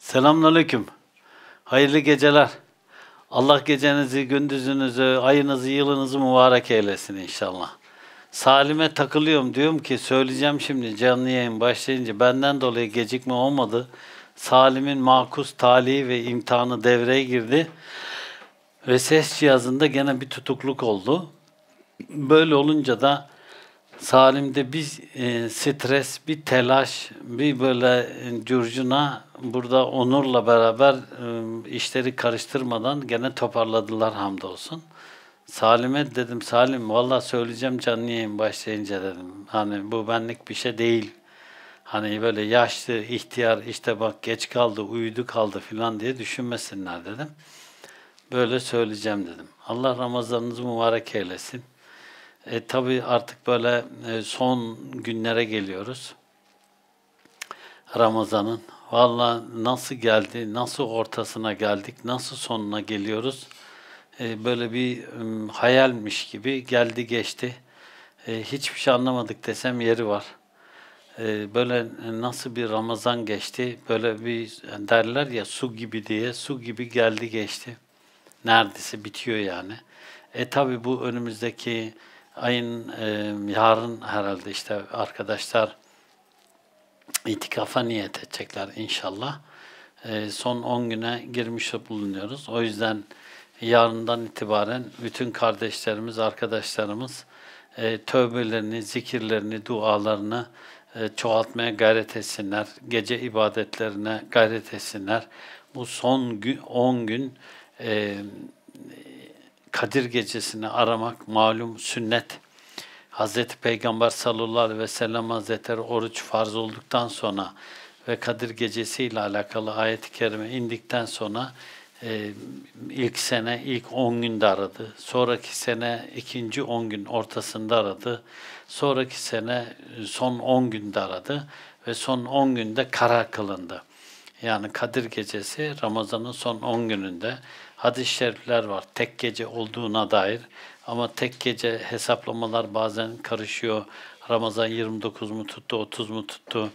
Selamünaleyküm. Hayırlı geceler. Allah gecenizi, gündüzünüzü, ayınızı, yılınızı mübarek eylesin inşallah. Salim'e takılıyorum. Diyorum ki söyleyeceğim şimdi canlı yayın başlayınca benden dolayı gecikme olmadı. Salim'in makus talihi ve imtihanı devreye girdi. Ve ses cihazında gene bir tutukluk oldu. Böyle olunca da Salim'de bir e, stres, bir telaş, bir böyle e, curcuna burada Onur'la beraber e, işleri karıştırmadan gene toparladılar hamdolsun. Salim'e dedim Salim valla söyleyeceğim canlı yayın başlayınca dedim. Hani bu benlik bir şey değil. Hani böyle yaşlı, ihtiyar işte bak geç kaldı, uyudu kaldı filan diye düşünmesinler dedim. Böyle söyleyeceğim dedim. Allah Ramazanınızı mübarek eylesin. E, tabii artık böyle e, son günlere geliyoruz. Ramazan'ın. Valla nasıl geldi, nasıl ortasına geldik, nasıl sonuna geliyoruz? E, böyle bir e, hayalmiş gibi geldi geçti. E, hiçbir şey anlamadık desem yeri var. E, böyle e, nasıl bir Ramazan geçti, böyle bir e, derler ya su gibi diye, su gibi geldi geçti. Neredeyse bitiyor yani. E tabi bu önümüzdeki ayın e, yarın herhalde işte arkadaşlar itikafa niyet edecekler inşallah. E, son 10 güne girmiş bulunuyoruz. O yüzden yarından itibaren bütün kardeşlerimiz, arkadaşlarımız e, tövbelerini, zikirlerini, dualarını e, çoğaltmaya gayret etsinler. Gece ibadetlerine gayret etsinler. Bu son 10 gün, on gün e, Kadir gecesini aramak malum sünnet. Hazreti Peygamber sallallahu aleyhi ve sellem Hazretleri oruç farz olduktan sonra ve Kadir Gecesi ile alakalı ayet-i kerime indikten sonra e, ilk sene ilk 10 günde aradı. Sonraki sene ikinci 10 gün ortasında aradı. Sonraki sene e, son 10 günde aradı ve son 10 günde karar kılındı. Yani Kadir Gecesi Ramazan'ın son 10 gününde hadis-i şerifler var tek gece olduğuna dair. Ama tek gece hesaplamalar bazen karışıyor. Ramazan 29 mu tuttu, 30 mu tuttu?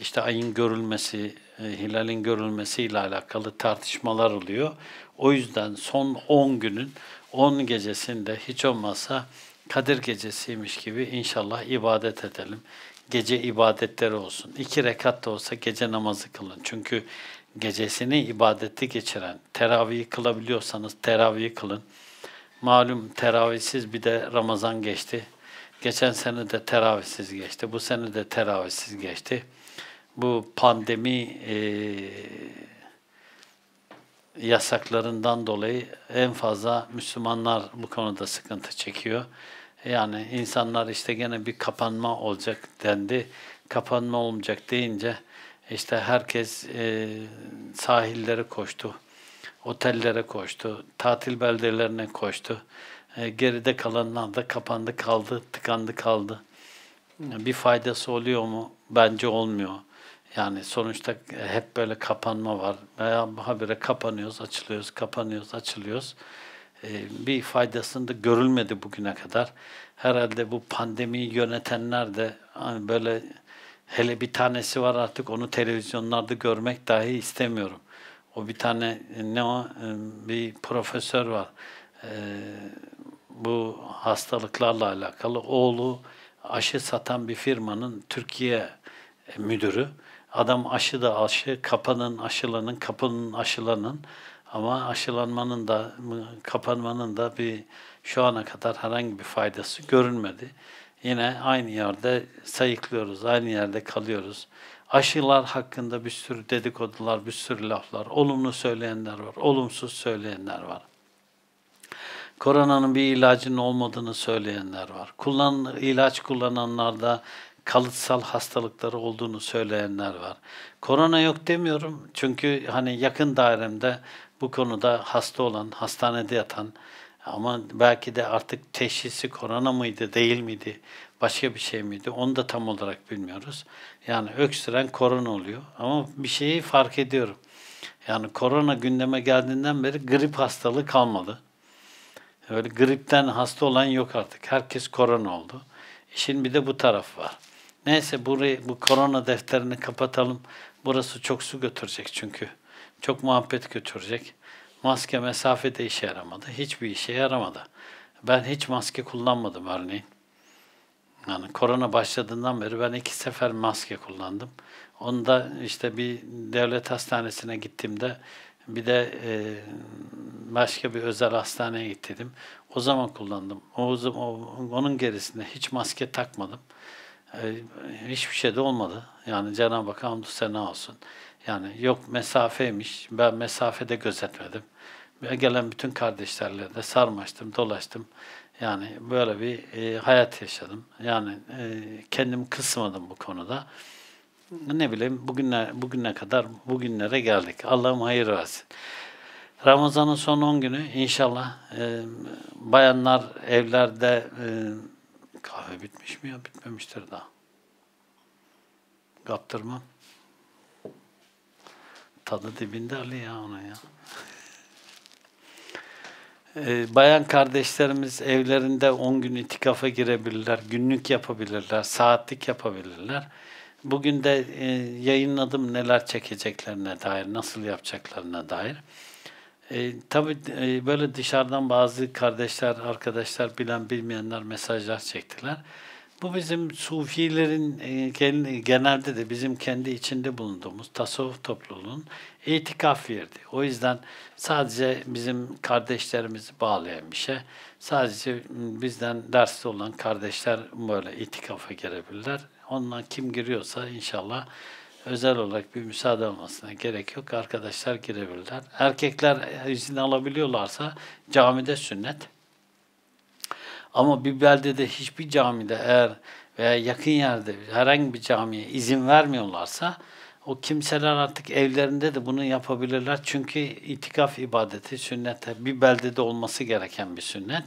İşte ayın görülmesi, e, hilalin görülmesiyle alakalı tartışmalar oluyor. O yüzden son 10 günün 10 gecesinde hiç olmazsa Kadir gecesiymiş gibi inşallah ibadet edelim. Gece ibadetleri olsun. İki rekat da olsa gece namazı kılın. Çünkü gecesini ibadeti geçiren, teravihi kılabiliyorsanız teravihi kılın. Malum teravihsiz bir de Ramazan geçti. Geçen sene de teravihsiz geçti. Bu sene de teravihsiz geçti. Bu pandemi e, yasaklarından dolayı en fazla Müslümanlar bu konuda sıkıntı çekiyor. Yani insanlar işte gene bir kapanma olacak dendi. Kapanma olmayacak deyince işte herkes e, sahillere koştu, otellere koştu, tatil beldelerine koştu. E, geride kalanlar da kapandı kaldı, tıkandı kaldı. Bir faydası oluyor mu? Bence olmuyor. Yani sonuçta e, hep böyle kapanma var. Veya habire kapanıyoruz, açılıyoruz, kapanıyoruz, açılıyoruz. Ee, bir faydasını da görülmedi bugüne kadar. Herhalde bu pandemiyi yönetenler de hani böyle Hele bir tanesi var artık onu televizyonlarda görmek dahi istemiyorum. O bir tane e, ne o e, bir profesör var. Ee, bu hastalıklarla alakalı oğlu aşı satan bir firmanın Türkiye e, müdürü. Adam aşı da aşı, kapanın aşılanın, kapının aşılanın ama aşılanmanın da kapanmanın da bir şu ana kadar herhangi bir faydası görünmedi. Yine aynı yerde sayıklıyoruz, aynı yerde kalıyoruz. Aşılar hakkında bir sürü dedikodular, bir sürü laflar. Olumlu söyleyenler var, olumsuz söyleyenler var. Koronanın bir ilacının olmadığını söyleyenler var. Kullan, ilaç kullananlarda kalıtsal hastalıkları olduğunu söyleyenler var. Korona yok demiyorum çünkü hani yakın dairemde bu konuda hasta olan, hastanede yatan, ama belki de artık teşhisi korona mıydı, değil miydi, başka bir şey miydi onu da tam olarak bilmiyoruz. Yani öksüren korona oluyor ama bir şeyi fark ediyorum. Yani korona gündeme geldiğinden beri grip hastalığı kalmadı. Öyle gripten hasta olan yok artık. Herkes korona oldu. İşin bir de bu taraf var. Neyse burayı, bu korona defterini kapatalım. Burası çok su götürecek çünkü. Çok muhabbet götürecek. Maske mesafede işe yaramadı. Hiçbir işe yaramadı. Ben hiç maske kullanmadım örneğin. Yani korona başladığından beri ben iki sefer maske kullandım. Onu da işte bir devlet hastanesine gittiğimde bir de e, başka bir özel hastaneye gittim. O zaman kullandım. O, onun gerisinde hiç maske takmadım. E, hiçbir şey de olmadı. Yani Cenab-ı Hak hamdü sena olsun. Yani yok mesafeymiş. Ben mesafede gözetmedim gelen bütün kardeşlerle de sarmaştım, dolaştım. Yani böyle bir e, hayat yaşadım. Yani e, kendimi kısmadım bu konuda. Ne bileyim bugüne bugüne kadar bugünlere geldik. Allah'ım hayır versin. Ramazan'ın son 10 günü inşallah e, bayanlar evlerde e, kahve bitmiş mi ya? Bitmemiştir daha. Kaptırmam. Tadı dibinde Ali ya onu ya. Ee, bayan kardeşlerimiz evlerinde 10 gün itikafa girebilirler, günlük yapabilirler, saatlik yapabilirler. Bugün de e, yayınladım neler çekeceklerine dair, nasıl yapacaklarına dair. E, tabii e, böyle dışarıdan bazı kardeşler, arkadaşlar, bilen bilmeyenler mesajlar çektiler. Bu bizim sufilerin e, genelde de bizim kendi içinde bulunduğumuz tasavvuf topluluğunun itikaf verdi. O yüzden sadece bizim kardeşlerimizi bağlayan bir şey. Sadece bizden derste olan kardeşler böyle itikafa girebilirler. Ondan kim giriyorsa inşallah özel olarak bir müsaade olmasına gerek yok. Arkadaşlar girebilirler. Erkekler izin alabiliyorlarsa camide sünnet. Ama bir beldede hiçbir camide eğer veya yakın yerde herhangi bir camiye izin vermiyorlarsa o kimseler artık evlerinde de bunu yapabilirler. Çünkü itikaf ibadeti sünnete bir beldede olması gereken bir sünnet.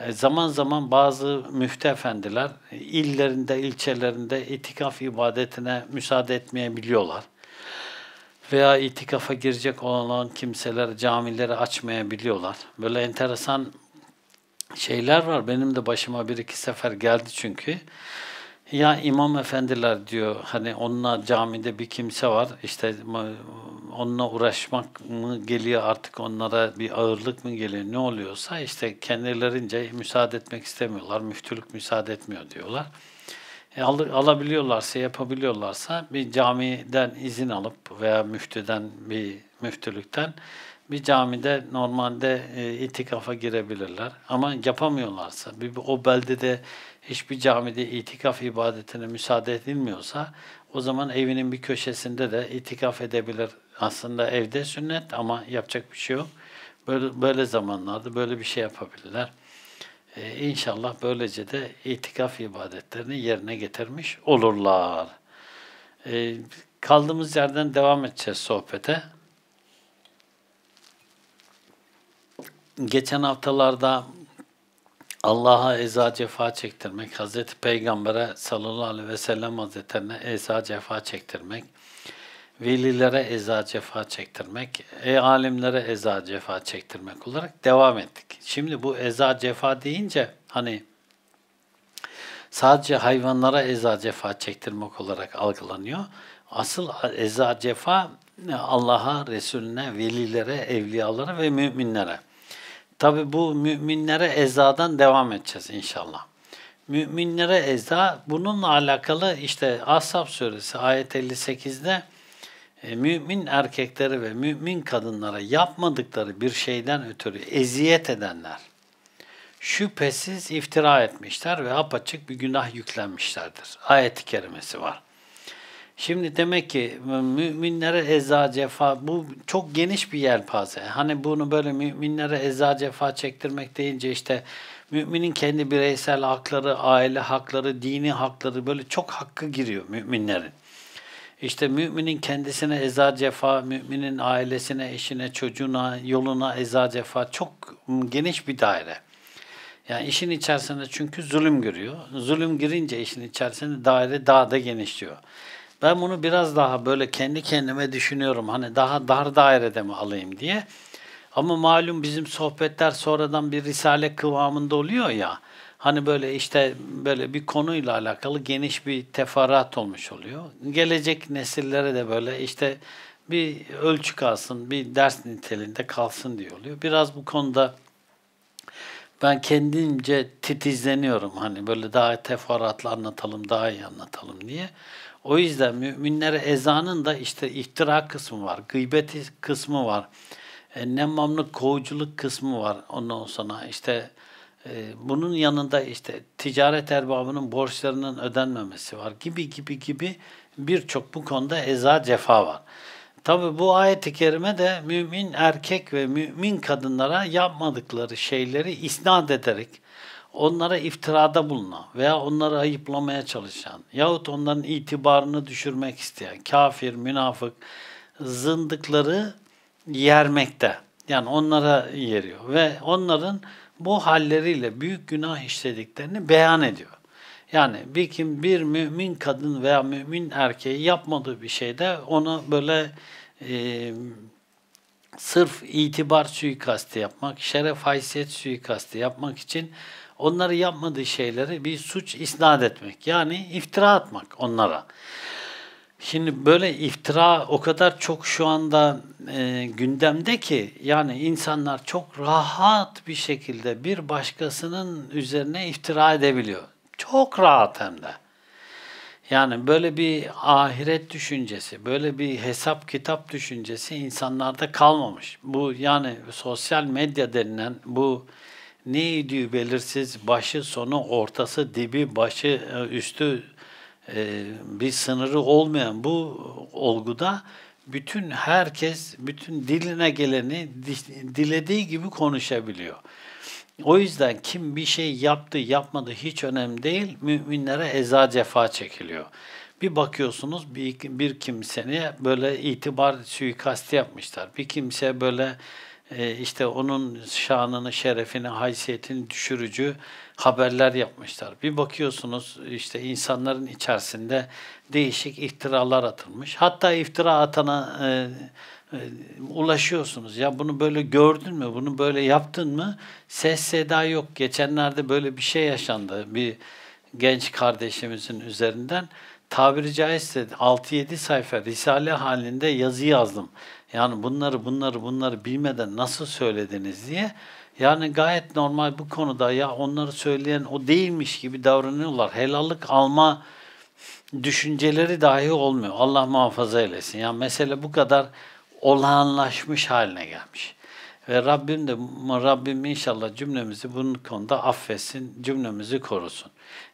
E, zaman zaman bazı müftü efendiler illerinde, ilçelerinde itikaf ibadetine müsaade etmeyebiliyorlar veya itikafa girecek olan kimseler camileri açmayabiliyorlar. Böyle enteresan şeyler var. Benim de başıma bir iki sefer geldi çünkü. Ya imam efendiler diyor hani onunla camide bir kimse var işte onunla uğraşmak mı geliyor artık onlara bir ağırlık mı geliyor ne oluyorsa işte kendilerince müsaade etmek istemiyorlar müftülük müsaade etmiyor diyorlar. E, al, alabiliyorlarsa yapabiliyorlarsa bir camiden izin alıp veya müftüden bir müftülükten bir camide normalde e, itikafa girebilirler. Ama yapamıyorlarsa, bir, o beldede hiçbir camide itikaf ibadetine müsaade edilmiyorsa o zaman evinin bir köşesinde de itikaf edebilir. Aslında evde sünnet ama yapacak bir şey yok. Böyle, böyle zamanlarda böyle bir şey yapabilirler. Ee, inşallah böylece de itikaf ibadetlerini yerine getirmiş olurlar. Ee, kaldığımız yerden devam edeceğiz sohbete. geçen haftalarda Allah'a eza cefa çektirmek, Hz. Peygamber'e sallallahu aleyhi ve sellem hazretlerine eza cefa çektirmek, velilere eza cefa çektirmek, e alimlere eza cefa çektirmek olarak devam ettik. Şimdi bu eza cefa deyince hani sadece hayvanlara eza cefa çektirmek olarak algılanıyor. Asıl eza cefa Allah'a, Resulüne, velilere, evliyalara ve müminlere. Tabi bu müminlere ezadan devam edeceğiz inşallah. Müminlere eza bununla alakalı işte Ashab suresi ayet 58'de e, mümin erkekleri ve mümin kadınlara yapmadıkları bir şeyden ötürü eziyet edenler şüphesiz iftira etmişler ve apaçık bir günah yüklenmişlerdir. Ayet-i kerimesi var. Şimdi demek ki müminlere eza cefa, bu çok geniş bir yelpaze. Hani bunu böyle müminlere eza cefa çektirmek deyince işte müminin kendi bireysel hakları, aile hakları, dini hakları böyle çok hakkı giriyor müminlerin. İşte müminin kendisine eza cefa, müminin ailesine, eşine, çocuğuna, yoluna eza cefa çok geniş bir daire. Yani işin içerisinde çünkü zulüm görüyor. Zulüm girince işin içerisinde daire daha da genişliyor. Ben bunu biraz daha böyle kendi kendime düşünüyorum. Hani daha dar dairede mi alayım diye. Ama malum bizim sohbetler sonradan bir risale kıvamında oluyor ya. Hani böyle işte böyle bir konuyla alakalı geniş bir teferruat olmuş oluyor. Gelecek nesillere de böyle işte bir ölçü kalsın, bir ders niteliğinde kalsın diye oluyor. Biraz bu konuda ben kendimce titizleniyorum hani böyle daha teferruatlı anlatalım, daha iyi anlatalım diye. O yüzden müminlere ezanın da işte iftira kısmı var, gıybeti kısmı var, e, nemmamlık, kovuculuk kısmı var ondan sonra işte e, bunun yanında işte ticaret erbabının borçlarının ödenmemesi var gibi gibi gibi birçok bu konuda eza cefa var. Tabi bu ayet-i kerime de mümin erkek ve mümin kadınlara yapmadıkları şeyleri isnat ederek, onlara iftirada bulunan veya onları ayıplamaya çalışan yahut onların itibarını düşürmek isteyen kafir, münafık, zındıkları yermekte. Yani onlara yeriyor ve onların bu halleriyle büyük günah işlediklerini beyan ediyor. Yani bir kim bir mümin kadın veya mümin erkeği yapmadığı bir şeyde onu böyle e, sırf itibar suikastı yapmak, şeref haysiyet suikastı yapmak için onları yapmadığı şeyleri bir suç isnat etmek. Yani iftira atmak onlara. Şimdi böyle iftira o kadar çok şu anda e, gündemde ki yani insanlar çok rahat bir şekilde bir başkasının üzerine iftira edebiliyor. Çok rahat hem de. Yani böyle bir ahiret düşüncesi, böyle bir hesap kitap düşüncesi insanlarda kalmamış. Bu yani sosyal medya denilen bu neydi belirsiz, başı, sonu, ortası, dibi, başı, e, üstü e, bir sınırı olmayan bu olguda bütün herkes bütün diline geleni dilediği gibi konuşabiliyor. O yüzden kim bir şey yaptı yapmadı hiç önemli değil. Müminlere eza cefa çekiliyor. Bir bakıyorsunuz bir, bir kimseye böyle itibar suikasti yapmışlar. Bir kimse böyle e, işte onun şanını, şerefini, haysiyetini düşürücü haberler yapmışlar. Bir bakıyorsunuz işte insanların içerisinde değişik iftiralar atılmış. Hatta iftira atana e, e, ulaşıyorsunuz. Ya bunu böyle gördün mü, bunu böyle yaptın mı? Ses seda yok. Geçenlerde böyle bir şey yaşandı bir genç kardeşimizin üzerinden. Tabiri caizse 6-7 sayfa risale halinde yazı yazdım. Yani bunları bunları bunları bilmeden nasıl söylediniz diye yani gayet normal bu konuda ya onları söyleyen o değilmiş gibi davranıyorlar. Helallik alma düşünceleri dahi olmuyor. Allah muhafaza eylesin. Yani mesele bu kadar olağanlaşmış haline gelmiş. Ve Rabbim de Rabbim inşallah cümlemizi bunun konuda affetsin, cümlemizi korusun.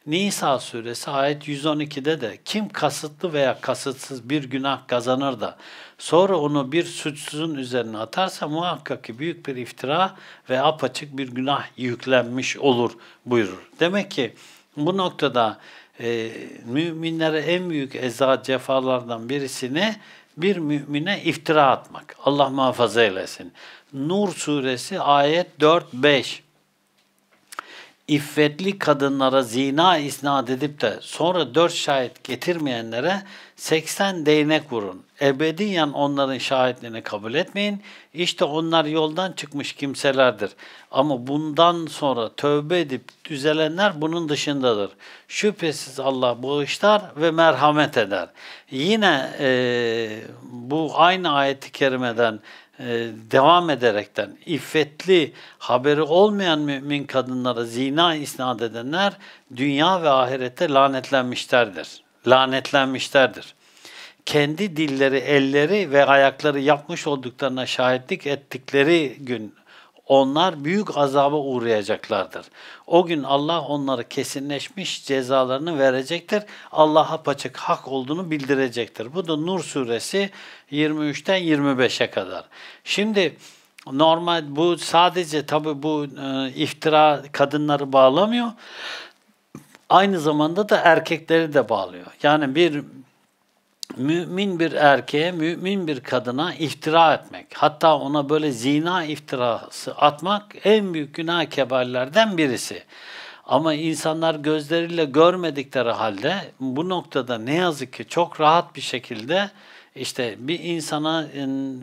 Nisa suresi ayet 112'de de kim kasıtlı veya kasıtsız bir günah kazanır da sonra onu bir suçsuzun üzerine atarsa muhakkak ki büyük bir iftira ve apaçık bir günah yüklenmiş olur buyurur. Demek ki bu noktada e, müminlere en büyük eza cefalardan birisini bir mümine iftira atmak. Allah muhafaza eylesin. Nur suresi ayet 4-5 iffetli kadınlara zina isnat edip de sonra dört şahit getirmeyenlere 80 değnek vurun. Ebediyen onların şahitliğini kabul etmeyin. İşte onlar yoldan çıkmış kimselerdir. Ama bundan sonra tövbe edip düzelenler bunun dışındadır. Şüphesiz Allah bağışlar ve merhamet eder. Yine e, bu aynı ayeti kerimeden e, devam ederekten iffetli, haberi olmayan mümin kadınlara zina isnat edenler dünya ve ahirette lanetlenmişlerdir. Lanetlenmişlerdir. Kendi dilleri, elleri ve ayakları yapmış olduklarına şahitlik ettikleri gün onlar büyük azaba uğrayacaklardır. O gün Allah onları kesinleşmiş cezalarını verecektir. Allah'a paçık hak olduğunu bildirecektir. Bu da Nur suresi 23'ten 25'e kadar. Şimdi normal bu sadece tabi bu e, iftira kadınları bağlamıyor. Aynı zamanda da erkekleri de bağlıyor. Yani bir mümin bir erkeğe, mümin bir kadına iftira etmek, hatta ona böyle zina iftirası atmak en büyük günah keballerden birisi. Ama insanlar gözleriyle görmedikleri halde bu noktada ne yazık ki çok rahat bir şekilde işte bir insana ıı,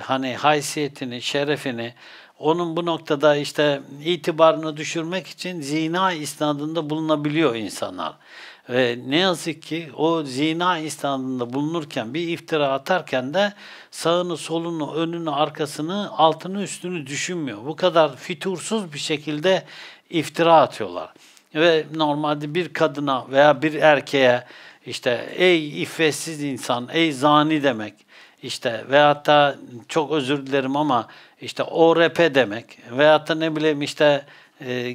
hani haysiyetini, şerefini, onun bu noktada işte itibarını düşürmek için zina isnadında bulunabiliyor insanlar. Ve ne yazık ki o zina istandında bulunurken bir iftira atarken de sağını, solunu, önünü, arkasını, altını, üstünü düşünmüyor. Bu kadar fitursuz bir şekilde iftira atıyorlar. Ve normalde bir kadına veya bir erkeğe işte ey iffetsiz insan, ey zani demek işte veyahut da çok özür dilerim ama işte o ORP demek veyahut da ne bileyim işte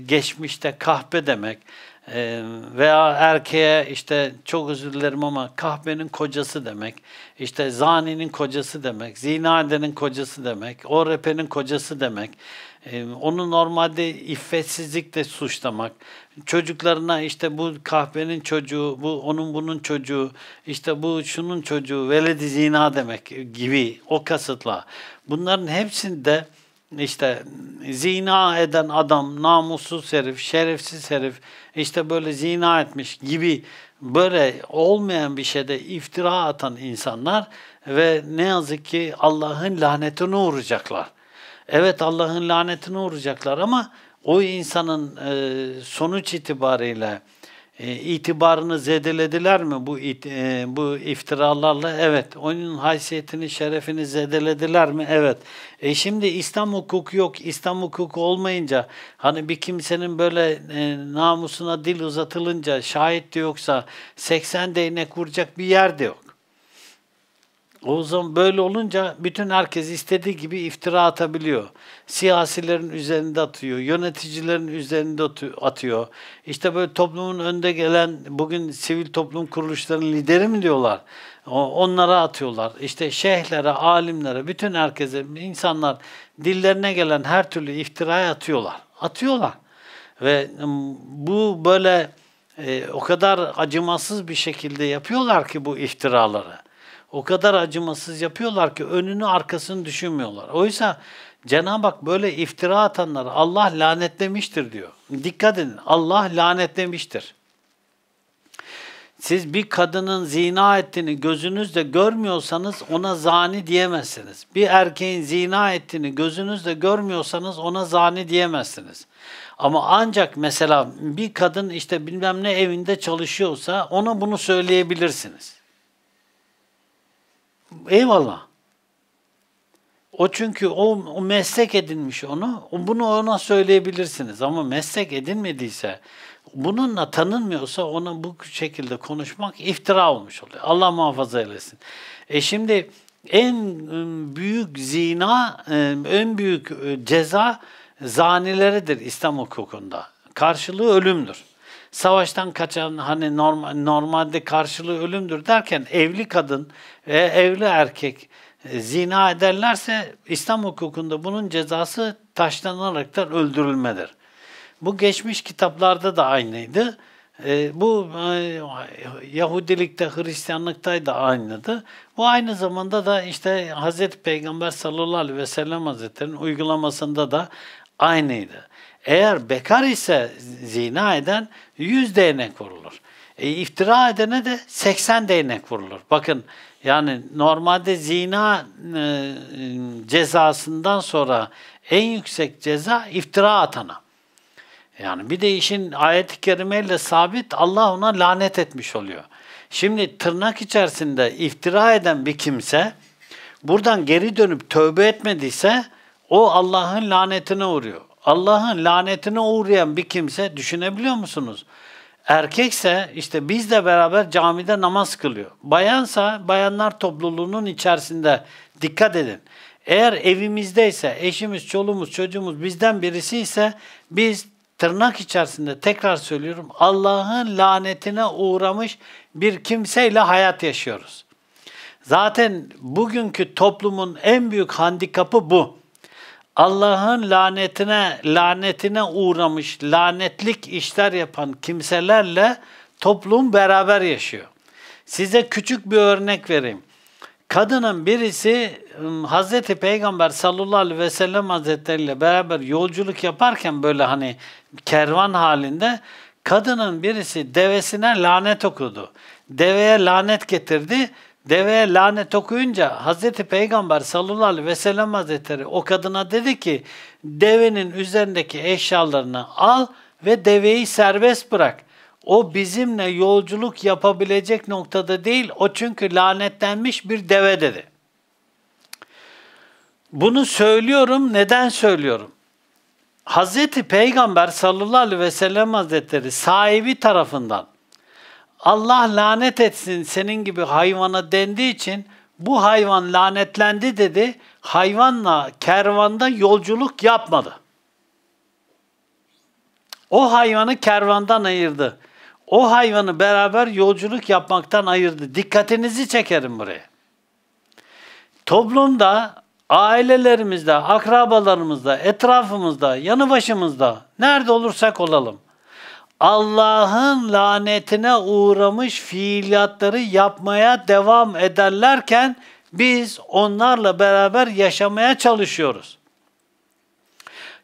geçmişte kahpe demek e, veya erkeğe işte çok özür dilerim ama kahvenin kocası demek, işte zaninin kocası demek, zina edenin kocası demek, o repenin kocası demek, e, onu normalde iffetsizlikle suçlamak, çocuklarına işte bu kahvenin çocuğu, bu onun bunun çocuğu, işte bu şunun çocuğu, veledi zina demek gibi o kasıtla. Bunların hepsinde işte zina eden adam, namussuz herif, şerefsiz herif, işte böyle zina etmiş gibi böyle olmayan bir şeyde iftira atan insanlar ve ne yazık ki Allah'ın lanetine uğrayacaklar. Evet Allah'ın lanetine uğrayacaklar ama o insanın e, sonuç itibariyle e, itibarını zedelediler mi bu it, e, bu iftiralarla? Evet. Onun haysiyetini, şerefini zedelediler mi? Evet. E şimdi İslam hukuku yok. İslam hukuku olmayınca hani bir kimsenin böyle e, namusuna dil uzatılınca şahit de yoksa 80 değnek vuracak bir yer de yok. O zaman böyle olunca bütün herkes istediği gibi iftira atabiliyor siyasilerin üzerinde atıyor, yöneticilerin üzerinde atıyor. İşte böyle toplumun önde gelen bugün sivil toplum kuruluşlarının lideri mi diyorlar? Onlara atıyorlar. İşte şeyhlere, alimlere, bütün herkese insanlar dillerine gelen her türlü iftiraya atıyorlar. Atıyorlar. Ve bu böyle e, o kadar acımasız bir şekilde yapıyorlar ki bu iftiraları. O kadar acımasız yapıyorlar ki önünü arkasını düşünmüyorlar. Oysa Cenab-ı Hak böyle iftira atanları Allah lanetlemiştir diyor. Dikkat edin Allah lanetlemiştir. Siz bir kadının zina ettiğini gözünüzle görmüyorsanız ona zani diyemezsiniz. Bir erkeğin zina ettiğini gözünüzle görmüyorsanız ona zani diyemezsiniz. Ama ancak mesela bir kadın işte bilmem ne evinde çalışıyorsa ona bunu söyleyebilirsiniz. Eyvallah. O çünkü o, o meslek edinmiş onu. Bunu ona söyleyebilirsiniz ama meslek edinmediyse, bununla tanınmıyorsa ona bu şekilde konuşmak iftira olmuş oluyor. Allah muhafaza eylesin. E şimdi en ıı, büyük zina, ıı, en büyük ıı, ceza zanileridir İslam hukukunda. Karşılığı ölümdür. Savaştan kaçan hani normal, normalde karşılığı ölümdür derken evli kadın, ve evli erkek e, zina ederlerse İslam hukukunda bunun cezası taşlanarak da öldürülmedir. Bu geçmiş kitaplarda da aynıydı. E, bu e, Yahudilikte, Hristiyanlıkta da aynıydı. Bu aynı zamanda da işte Hz. Peygamber sallallahu aleyhi ve sellem Hazretleri'nin uygulamasında da aynıydı. Eğer bekar ise zina eden 100 değnek vurulur. E, iftira edene de 80 değnek vurulur. Bakın yani normalde zina e, cezasından sonra en yüksek ceza iftira atana. Yani bir de işin ayet-i kerimeyle sabit Allah ona lanet etmiş oluyor. Şimdi tırnak içerisinde iftira eden bir kimse buradan geri dönüp tövbe etmediyse o Allah'ın lanetine uğruyor. Allah'ın lanetine uğrayan bir kimse düşünebiliyor musunuz? Erkekse işte bizle beraber camide namaz kılıyor. Bayansa bayanlar topluluğunun içerisinde dikkat edin. Eğer evimizdeyse, eşimiz, çoluğumuz, çocuğumuz bizden birisi ise biz tırnak içerisinde tekrar söylüyorum Allah'ın lanetine uğramış bir kimseyle hayat yaşıyoruz. Zaten bugünkü toplumun en büyük handikapı bu. Allah'ın lanetine lanetine uğramış, lanetlik işler yapan kimselerle toplum beraber yaşıyor. Size küçük bir örnek vereyim. Kadının birisi Hz. Peygamber sallallahu aleyhi ve sellem Hazretleri ile beraber yolculuk yaparken böyle hani kervan halinde kadının birisi devesine lanet okudu. Deveye lanet getirdi Deveye lanet okuyunca Hazreti Peygamber sallallahu aleyhi ve sellem hazretleri o kadına dedi ki devenin üzerindeki eşyalarını al ve deveyi serbest bırak. O bizimle yolculuk yapabilecek noktada değil. O çünkü lanetlenmiş bir deve dedi. Bunu söylüyorum. Neden söylüyorum? Hazreti Peygamber sallallahu aleyhi ve sellem hazretleri sahibi tarafından Allah lanet etsin senin gibi hayvana dendiği için bu hayvan lanetlendi dedi. Hayvanla kervanda yolculuk yapmadı. O hayvanı kervandan ayırdı. O hayvanı beraber yolculuk yapmaktan ayırdı. Dikkatinizi çekerim buraya. Toplumda, ailelerimizde, akrabalarımızda, etrafımızda, yanı başımızda, nerede olursak olalım – Allah'ın lanetine uğramış fiiliyatları yapmaya devam ederlerken biz onlarla beraber yaşamaya çalışıyoruz.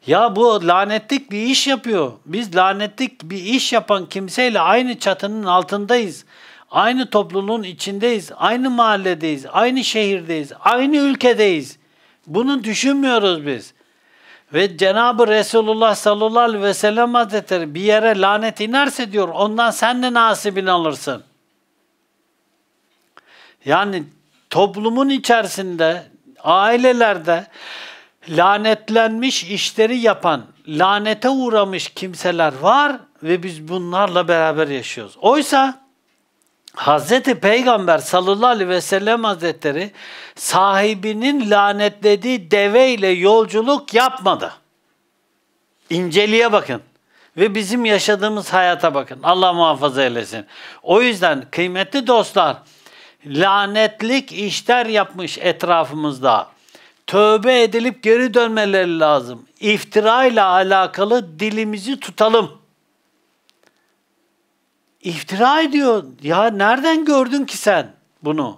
Ya bu lanetlik bir iş yapıyor. Biz lanetlik bir iş yapan kimseyle aynı çatının altındayız. Aynı topluluğun içindeyiz. Aynı mahalledeyiz. Aynı şehirdeyiz. Aynı ülkedeyiz. Bunu düşünmüyoruz biz. Ve Cenab-ı Resulullah sallallahu aleyhi ve sellem Hazretleri bir yere lanet inerse diyor ondan sen de nasibini alırsın. Yani toplumun içerisinde, ailelerde lanetlenmiş işleri yapan, lanete uğramış kimseler var ve biz bunlarla beraber yaşıyoruz. Oysa Hazreti Peygamber sallallahu aleyhi ve sellem hazretleri sahibinin lanetlediği deve ile yolculuk yapmadı. İnceliğe bakın ve bizim yaşadığımız hayata bakın. Allah muhafaza eylesin. O yüzden kıymetli dostlar lanetlik işler yapmış etrafımızda. Tövbe edilip geri dönmeleri lazım. İftira ile alakalı dilimizi tutalım. İftira ediyor. Ya nereden gördün ki sen bunu?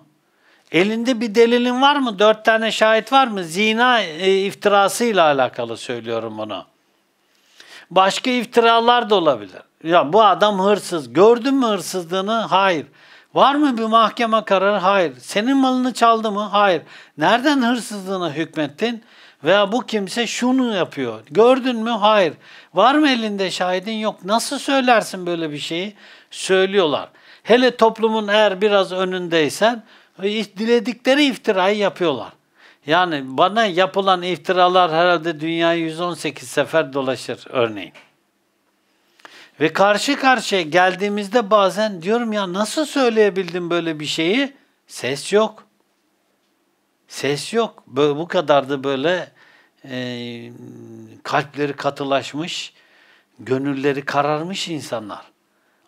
Elinde bir delilin var mı? Dört tane şahit var mı? Zina e, iftirasıyla alakalı söylüyorum bunu. Başka iftiralar da olabilir. Ya bu adam hırsız. Gördün mü hırsızlığını? Hayır. Var mı bir mahkeme kararı? Hayır. Senin malını çaldı mı? Hayır. Nereden hırsızlığına hükmettin? Veya bu kimse şunu yapıyor. Gördün mü? Hayır. Var mı elinde şahidin? Yok. Nasıl söylersin böyle bir şeyi? söylüyorlar. Hele toplumun eğer biraz önündeysen e, diledikleri iftirayı yapıyorlar. Yani bana yapılan iftiralar herhalde dünyayı 118 sefer dolaşır örneğin. Ve karşı karşıya geldiğimizde bazen diyorum ya nasıl söyleyebildim böyle bir şeyi? Ses yok. Ses yok. Böyle, bu da böyle e, kalpleri katılaşmış, gönülleri kararmış insanlar.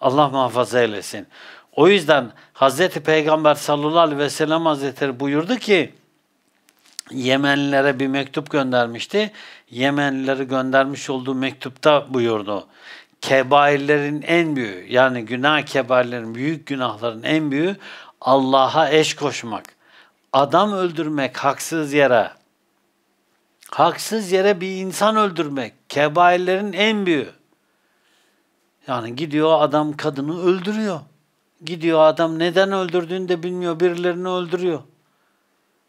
Allah muhafaza eylesin. O yüzden Hz. Peygamber sallallahu aleyhi ve sellem hazretleri buyurdu ki Yemenlilere bir mektup göndermişti. Yemenlilere göndermiş olduğu mektupta buyurdu. Kebairlerin en büyüğü yani günah kebairlerin büyük günahların en büyüğü Allah'a eş koşmak. Adam öldürmek haksız yere. Haksız yere bir insan öldürmek kebairlerin en büyüğü. Yani gidiyor adam kadını öldürüyor. Gidiyor adam neden öldürdüğünü de bilmiyor. Birilerini öldürüyor.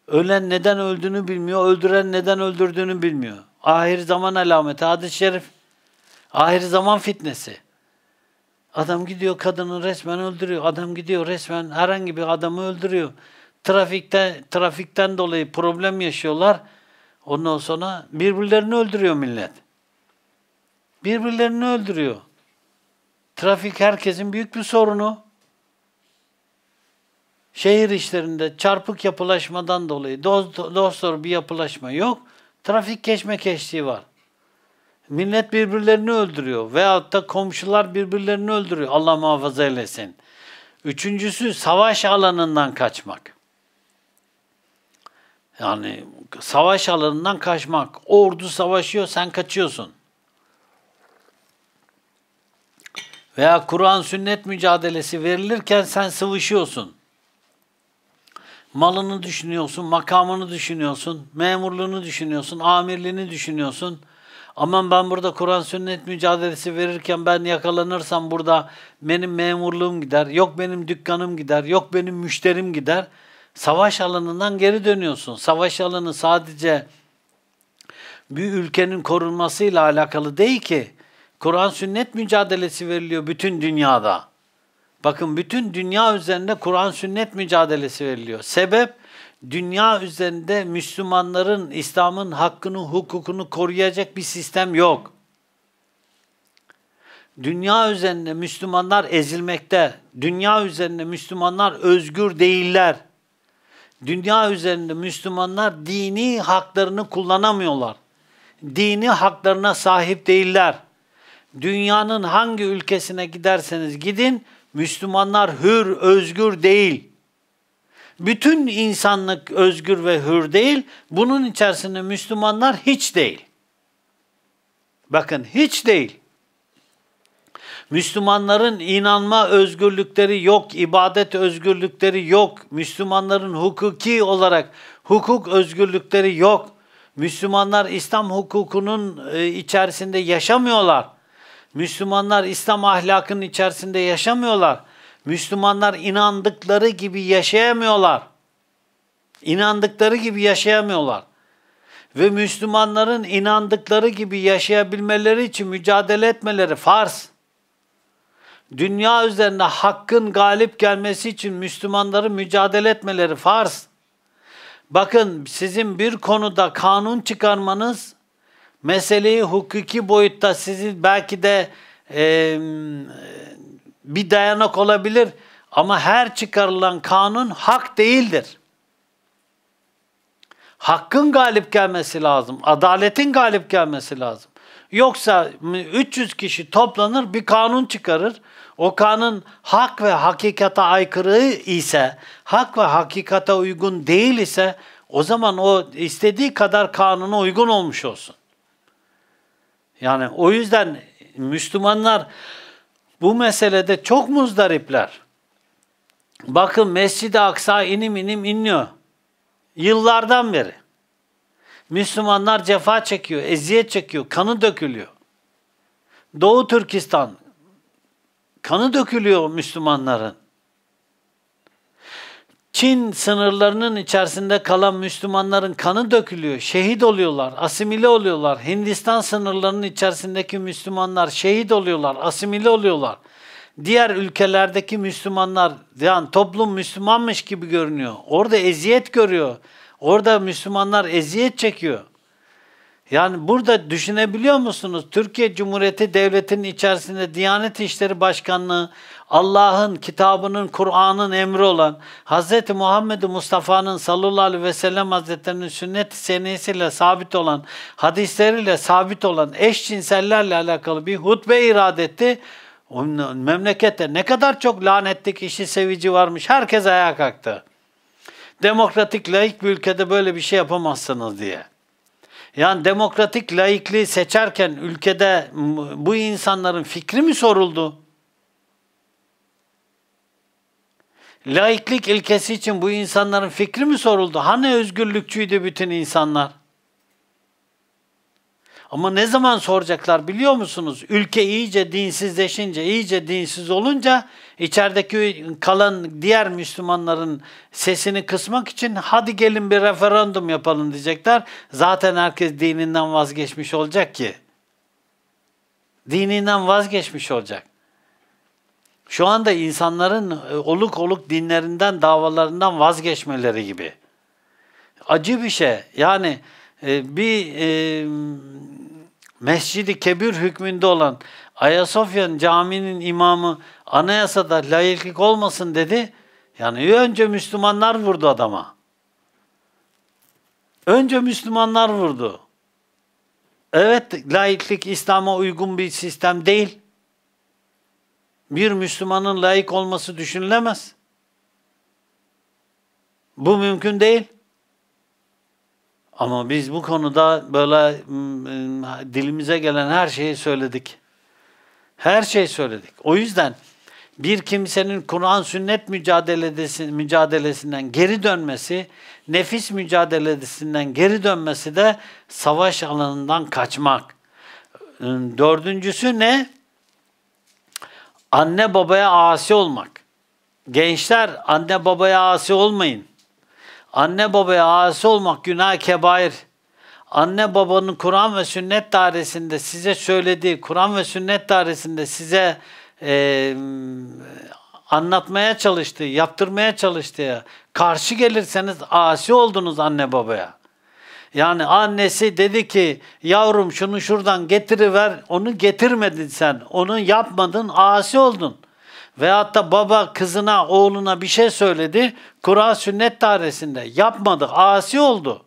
Ölen neden öldüğünü bilmiyor. Öldüren neden öldürdüğünü bilmiyor. Ahir zaman alameti. Hadis-i şerif. Ahir zaman fitnesi. Adam gidiyor kadını resmen öldürüyor. Adam gidiyor resmen herhangi bir adamı öldürüyor. Trafikte trafikten dolayı problem yaşıyorlar. Ondan sonra birbirlerini öldürüyor millet. Birbirlerini öldürüyor. Trafik herkesin büyük bir sorunu. Şehir işlerinde çarpık yapılaşmadan dolayı dost doz bir yapılaşma yok. Trafik keşmekeşliği var. Millet birbirlerini öldürüyor veyahut da komşular birbirlerini öldürüyor. Allah muhafaza eylesin. Üçüncüsü savaş alanından kaçmak. Yani savaş alanından kaçmak. Ordu savaşıyor, sen kaçıyorsun. veya Kur'an sünnet mücadelesi verilirken sen sıvışıyorsun. Malını düşünüyorsun, makamını düşünüyorsun, memurluğunu düşünüyorsun, amirliğini düşünüyorsun. Aman ben burada Kur'an sünnet mücadelesi verirken ben yakalanırsam burada benim memurluğum gider, yok benim dükkanım gider, yok benim müşterim gider. Savaş alanından geri dönüyorsun. Savaş alanı sadece bir ülkenin korunmasıyla alakalı değil ki Kur'an sünnet mücadelesi veriliyor bütün dünyada. Bakın bütün dünya üzerinde Kur'an sünnet mücadelesi veriliyor. Sebep dünya üzerinde Müslümanların İslam'ın hakkını, hukukunu koruyacak bir sistem yok. Dünya üzerinde Müslümanlar ezilmekte. Dünya üzerinde Müslümanlar özgür değiller. Dünya üzerinde Müslümanlar dini haklarını kullanamıyorlar. Dini haklarına sahip değiller. Dünyanın hangi ülkesine giderseniz gidin, Müslümanlar hür, özgür değil. Bütün insanlık özgür ve hür değil. Bunun içerisinde Müslümanlar hiç değil. Bakın hiç değil. Müslümanların inanma özgürlükleri yok, ibadet özgürlükleri yok. Müslümanların hukuki olarak hukuk özgürlükleri yok. Müslümanlar İslam hukukunun e, içerisinde yaşamıyorlar. Müslümanlar İslam ahlakının içerisinde yaşamıyorlar. Müslümanlar inandıkları gibi yaşayamıyorlar. İnandıkları gibi yaşayamıyorlar. Ve Müslümanların inandıkları gibi yaşayabilmeleri için mücadele etmeleri farz. Dünya üzerine hakkın galip gelmesi için Müslümanların mücadele etmeleri farz. Bakın sizin bir konuda kanun çıkarmanız meseleyi hukuki boyutta sizi belki de e, bir dayanak olabilir ama her çıkarılan kanun hak değildir. Hakkın galip gelmesi lazım. Adaletin galip gelmesi lazım. Yoksa 300 kişi toplanır bir kanun çıkarır. O kanun hak ve hakikate aykırı ise, hak ve hakikate uygun değil ise o zaman o istediği kadar kanuna uygun olmuş olsun. Yani o yüzden Müslümanlar bu meselede çok muzdaripler. Bakın Mescid-i Aksa inim inim inliyor. Yıllardan beri. Müslümanlar cefa çekiyor, eziyet çekiyor, kanı dökülüyor. Doğu Türkistan kanı dökülüyor Müslümanların. Çin sınırlarının içerisinde kalan Müslümanların kanı dökülüyor, şehit oluyorlar, asimile oluyorlar. Hindistan sınırlarının içerisindeki Müslümanlar şehit oluyorlar, asimile oluyorlar. Diğer ülkelerdeki Müslümanlar, yani toplum Müslümanmış gibi görünüyor. Orada eziyet görüyor. Orada Müslümanlar eziyet çekiyor. Yani burada düşünebiliyor musunuz? Türkiye Cumhuriyeti Devleti'nin içerisinde Diyanet İşleri Başkanlığı, Allah'ın, kitabının, Kur'an'ın emri olan Hz. Muhammed Mustafa'nın sallallahu aleyhi ve sellem Hazretlerinin sünnet-i seniyesiyle sabit olan, hadisleriyle sabit olan eşcinsellerle alakalı bir hutbe irad etti. O memlekette ne kadar çok lanetli kişi sevici varmış. Herkes ayağa kalktı. Demokratik laik bir ülkede böyle bir şey yapamazsınız diye. Yani demokratik laikliği seçerken ülkede bu insanların fikri mi soruldu? laiklik ilkesi için bu insanların fikri mi soruldu? Hani özgürlükçüydü bütün insanlar? Ama ne zaman soracaklar biliyor musunuz? Ülke iyice dinsizleşince, iyice dinsiz olunca içerideki kalan diğer Müslümanların sesini kısmak için hadi gelin bir referandum yapalım diyecekler. Zaten herkes dininden vazgeçmiş olacak ki. Dininden vazgeçmiş olacak şu anda insanların e, oluk oluk dinlerinden, davalarından vazgeçmeleri gibi. Acı bir şey. Yani e, bir e, mescid Kebir hükmünde olan Ayasofya caminin imamı anayasada layıklık olmasın dedi. Yani önce Müslümanlar vurdu adama. Önce Müslümanlar vurdu. Evet, laiklik İslam'a uygun bir sistem değil bir Müslümanın layık olması düşünülemez. Bu mümkün değil. Ama biz bu konuda böyle dilimize gelen her şeyi söyledik. Her şeyi söyledik. O yüzden bir kimsenin Kur'an sünnet mücadelesi, mücadelesinden geri dönmesi, nefis mücadelesinden geri dönmesi de savaş alanından kaçmak. Dördüncüsü ne? Anne babaya asi olmak. Gençler anne babaya asi olmayın. Anne babaya asi olmak günah kebair. Anne babanın Kur'an ve sünnet dairesinde size söylediği, Kur'an ve sünnet dairesinde size e, anlatmaya çalıştığı, yaptırmaya çalıştığı, karşı gelirseniz asi oldunuz anne babaya. Yani annesi dedi ki yavrum şunu şuradan getiriver. Onu getirmedin sen. Onu yapmadın. Asi oldun. Veyahut da baba kızına, oğluna bir şey söyledi. kuran sünnet tarihinde yapmadık Asi oldu.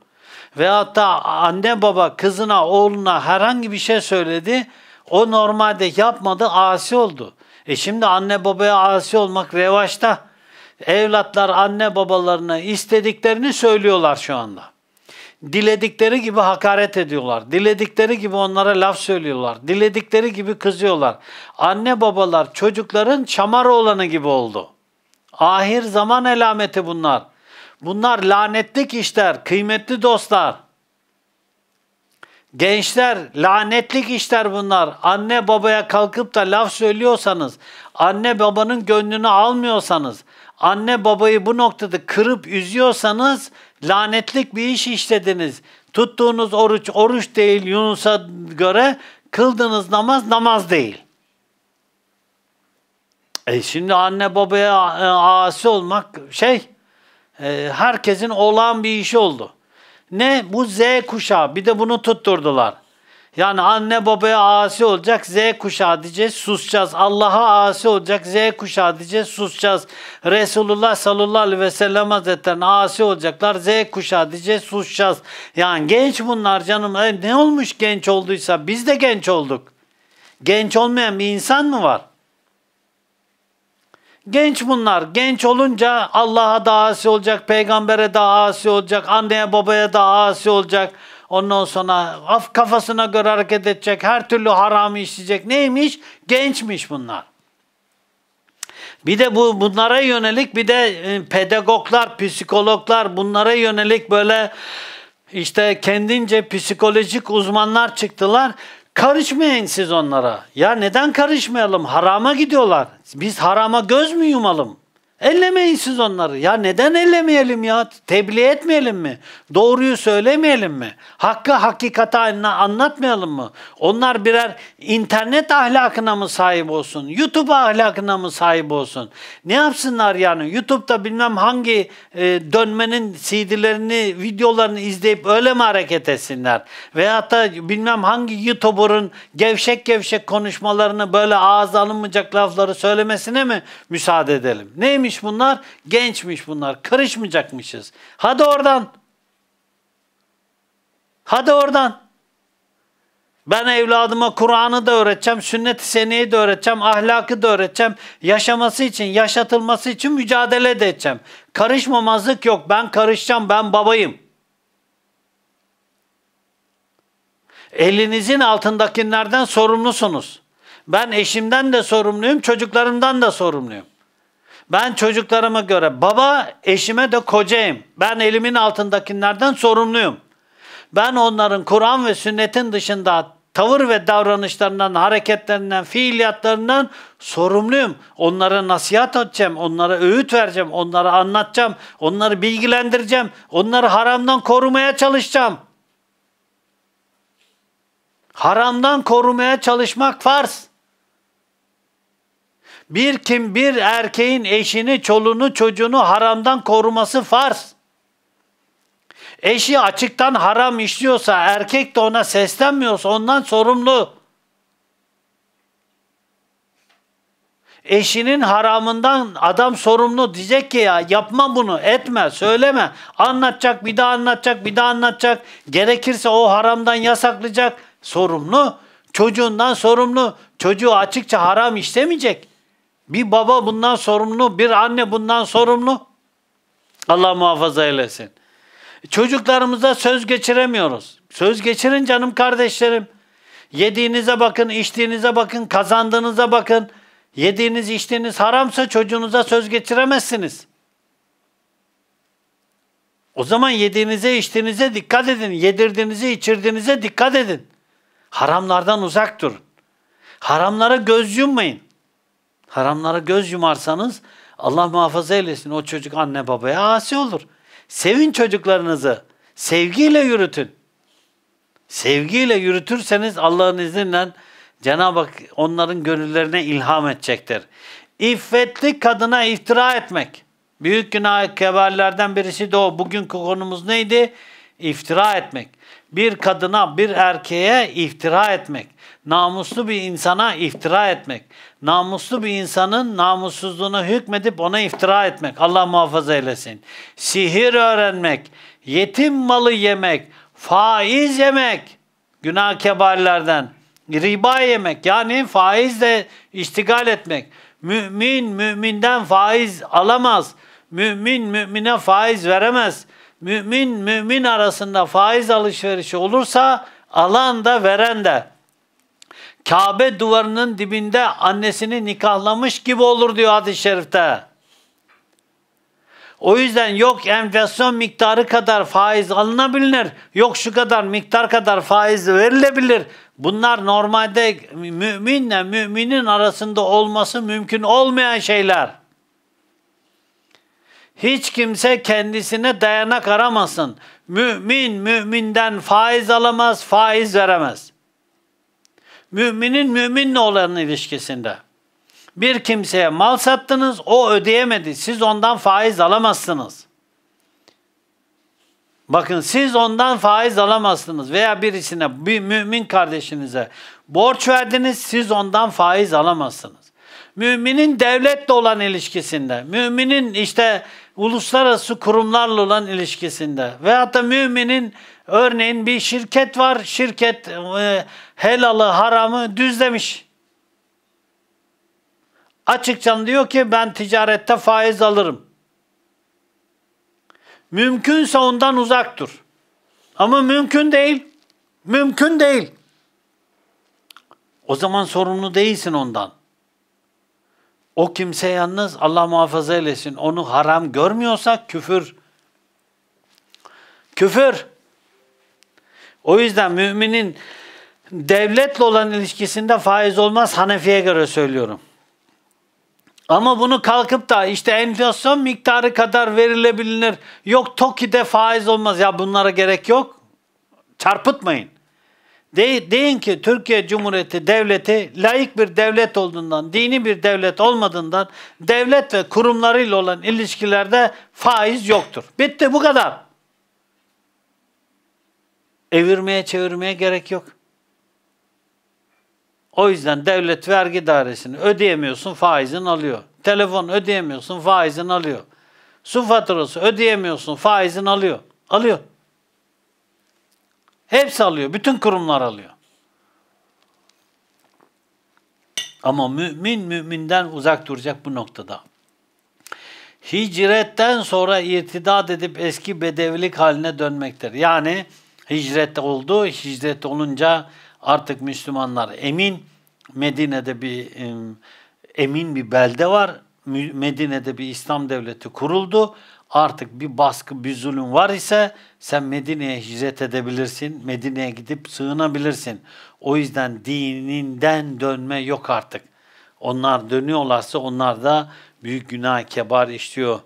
Veyahut da anne baba kızına, oğluna herhangi bir şey söyledi. O normalde yapmadı. Asi oldu. E şimdi anne babaya asi olmak revaçta. Evlatlar anne babalarına istediklerini söylüyorlar şu anda. Diledikleri gibi hakaret ediyorlar. Diledikleri gibi onlara laf söylüyorlar. Diledikleri gibi kızıyorlar. Anne babalar çocukların çamar oğlanı gibi oldu. Ahir zaman elameti bunlar. Bunlar lanetlik işler kıymetli dostlar. Gençler lanetlik işler bunlar. Anne babaya kalkıp da laf söylüyorsanız, anne babanın gönlünü almıyorsanız, anne babayı bu noktada kırıp üzüyorsanız lanetlik bir iş işlediniz. Tuttuğunuz oruç oruç değil Yunus'a göre, kıldığınız namaz namaz değil. E şimdi anne babaya e, asi olmak şey, e, herkesin olağan bir işi oldu. Ne? Bu Z kuşağı. Bir de bunu tutturdular. Yani anne babaya asi olacak Z kuşağı diyeceğiz susacağız. Allah'a asi olacak Z kuşağı diyeceğiz susacağız. Resulullah sallallahu aleyhi ve sellem hazretlerine asi olacaklar Z kuşağı diyeceğiz susacağız. Yani genç bunlar canım e, ne olmuş genç olduysa biz de genç olduk. Genç olmayan bir insan mı var? Genç bunlar. Genç olunca Allah'a da asi olacak, peygambere da asi olacak, anneye babaya da asi olacak. Ondan sonra af kafasına göre hareket edecek, her türlü haramı işleyecek. Neymiş? Gençmiş bunlar. Bir de bu bunlara yönelik bir de e, pedagoglar, psikologlar bunlara yönelik böyle işte kendince psikolojik uzmanlar çıktılar. Karışmayın siz onlara. Ya neden karışmayalım? Harama gidiyorlar. Biz harama göz mü yumalım? Ellemeyin siz onları. Ya neden ellemeyelim ya? Tebliğ etmeyelim mi? Doğruyu söylemeyelim mi? Hakkı hakikati anlatmayalım mı? Onlar birer internet ahlakına mı sahip olsun? YouTube ahlakına mı sahip olsun? Ne yapsınlar yani? YouTube'da bilmem hangi e, dönmenin CD'lerini, videolarını izleyip öyle mi hareket etsinler? Veyahut da bilmem hangi YouTuber'ın gevşek gevşek konuşmalarını böyle ağız alınmayacak lafları söylemesine mi müsaade edelim? Neymiş Kimmiş bunlar? Gençmiş bunlar. Karışmayacakmışız. Hadi oradan. Hadi oradan. Ben evladıma Kur'an'ı da öğreteceğim, sünnet-i seniyi de öğreteceğim, ahlakı da öğreteceğim. Yaşaması için, yaşatılması için mücadele de edeceğim. Karışmamazlık yok. Ben karışacağım, ben babayım. Elinizin altındakilerden sorumlusunuz. Ben eşimden de sorumluyum, çocuklarımdan da sorumluyum. Ben çocuklarıma göre baba, eşime de kocayım. Ben elimin altındakilerden sorumluyum. Ben onların Kur'an ve sünnetin dışında tavır ve davranışlarından, hareketlerinden, fiiliyatlarından sorumluyum. Onlara nasihat edeceğim, onlara öğüt vereceğim, onlara anlatacağım, onları bilgilendireceğim, onları haramdan korumaya çalışacağım. Haramdan korumaya çalışmak farz. Bir kim bir erkeğin eşini, çolunu, çocuğunu haramdan koruması farz. Eşi açıktan haram işliyorsa, erkek de ona seslenmiyorsa ondan sorumlu. Eşinin haramından adam sorumlu diyecek ki ya yapma bunu, etme, söyleme. Anlatacak, bir daha anlatacak, bir daha anlatacak. Gerekirse o haramdan yasaklayacak. Sorumlu. Çocuğundan sorumlu. Çocuğu açıkça haram işlemeyecek. Bir baba bundan sorumlu, bir anne bundan sorumlu. Allah muhafaza eylesin. Çocuklarımıza söz geçiremiyoruz. Söz geçirin canım kardeşlerim. Yediğinize bakın, içtiğinize bakın, kazandığınıza bakın. Yediğiniz, içtiğiniz haramsa çocuğunuza söz geçiremezsiniz. O zaman yediğinize, içtiğinize dikkat edin. Yedirdiğinize, içirdiğinize dikkat edin. Haramlardan uzak durun. Haramlara göz yummayın haramlara göz yumarsanız Allah muhafaza eylesin o çocuk anne babaya asi olur. Sevin çocuklarınızı. Sevgiyle yürütün. Sevgiyle yürütürseniz Allah'ın izniyle Cenab-ı Hak onların gönüllerine ilham edecektir. İffetli kadına iftira etmek. Büyük günah kebarlerden birisi de o. Bugünkü konumuz neydi? İftira etmek bir kadına, bir erkeğe iftira etmek, namuslu bir insana iftira etmek, namuslu bir insanın namussuzluğuna hükmedip ona iftira etmek. Allah muhafaza eylesin. Sihir öğrenmek, yetim malı yemek, faiz yemek, günah kebarlardan, riba yemek yani faizle iştigal etmek. Mümin müminden faiz alamaz. Mümin mümine faiz veremez mümin mümin arasında faiz alışverişi olursa alan da veren de Kabe duvarının dibinde annesini nikahlamış gibi olur diyor hadis-i şerifte. O yüzden yok enflasyon miktarı kadar faiz alınabilir, yok şu kadar miktar kadar faiz verilebilir. Bunlar normalde müminle müminin arasında olması mümkün olmayan şeyler. Hiç kimse kendisine dayanak aramasın. Mümin müminden faiz alamaz, faiz veremez. Müminin müminle olan ilişkisinde. Bir kimseye mal sattınız, o ödeyemedi. Siz ondan faiz alamazsınız. Bakın siz ondan faiz alamazsınız veya birisine, bir mümin kardeşinize borç verdiniz, siz ondan faiz alamazsınız. Müminin devletle olan ilişkisinde, müminin işte uluslararası kurumlarla olan ilişkisinde veyahut da müminin örneğin bir şirket var. Şirket e, helalı haramı düzlemiş. açıkça diyor ki ben ticarette faiz alırım. Mümkünse ondan uzak dur. Ama mümkün değil. Mümkün değil. O zaman sorumlu değilsin ondan. O kimse yalnız Allah muhafaza eylesin onu haram görmüyorsak küfür. Küfür. O yüzden müminin devletle olan ilişkisinde faiz olmaz Hanefi'ye göre söylüyorum. Ama bunu kalkıp da işte enflasyon miktarı kadar verilebilir. Yok TOKİ'de faiz olmaz. Ya bunlara gerek yok. Çarpıtmayın. De, deyin ki Türkiye Cumhuriyeti Devleti layık bir devlet olduğundan, dini bir devlet olmadığından devlet ve kurumlarıyla olan ilişkilerde faiz yoktur. Bitti bu kadar. Evirmeye çevirmeye gerek yok. O yüzden devlet vergi dairesini ödeyemiyorsun faizin alıyor. Telefon ödeyemiyorsun faizin alıyor. Su faturası ödeyemiyorsun faizin alıyor. Alıyor. Hepsi alıyor. Bütün kurumlar alıyor. Ama mümin müminden uzak duracak bu noktada. Hicretten sonra irtidat edip eski bedevlik haline dönmektir. Yani hicret oldu, hicret olunca artık Müslümanlar emin. Medine'de bir emin bir belde var. Medine'de bir İslam devleti kuruldu artık bir baskı, bir zulüm var ise sen Medine'ye hicret edebilirsin, Medine'ye gidip sığınabilirsin. O yüzden dininden dönme yok artık. Onlar dönüyorlarsa onlar da büyük günah kebar işliyor.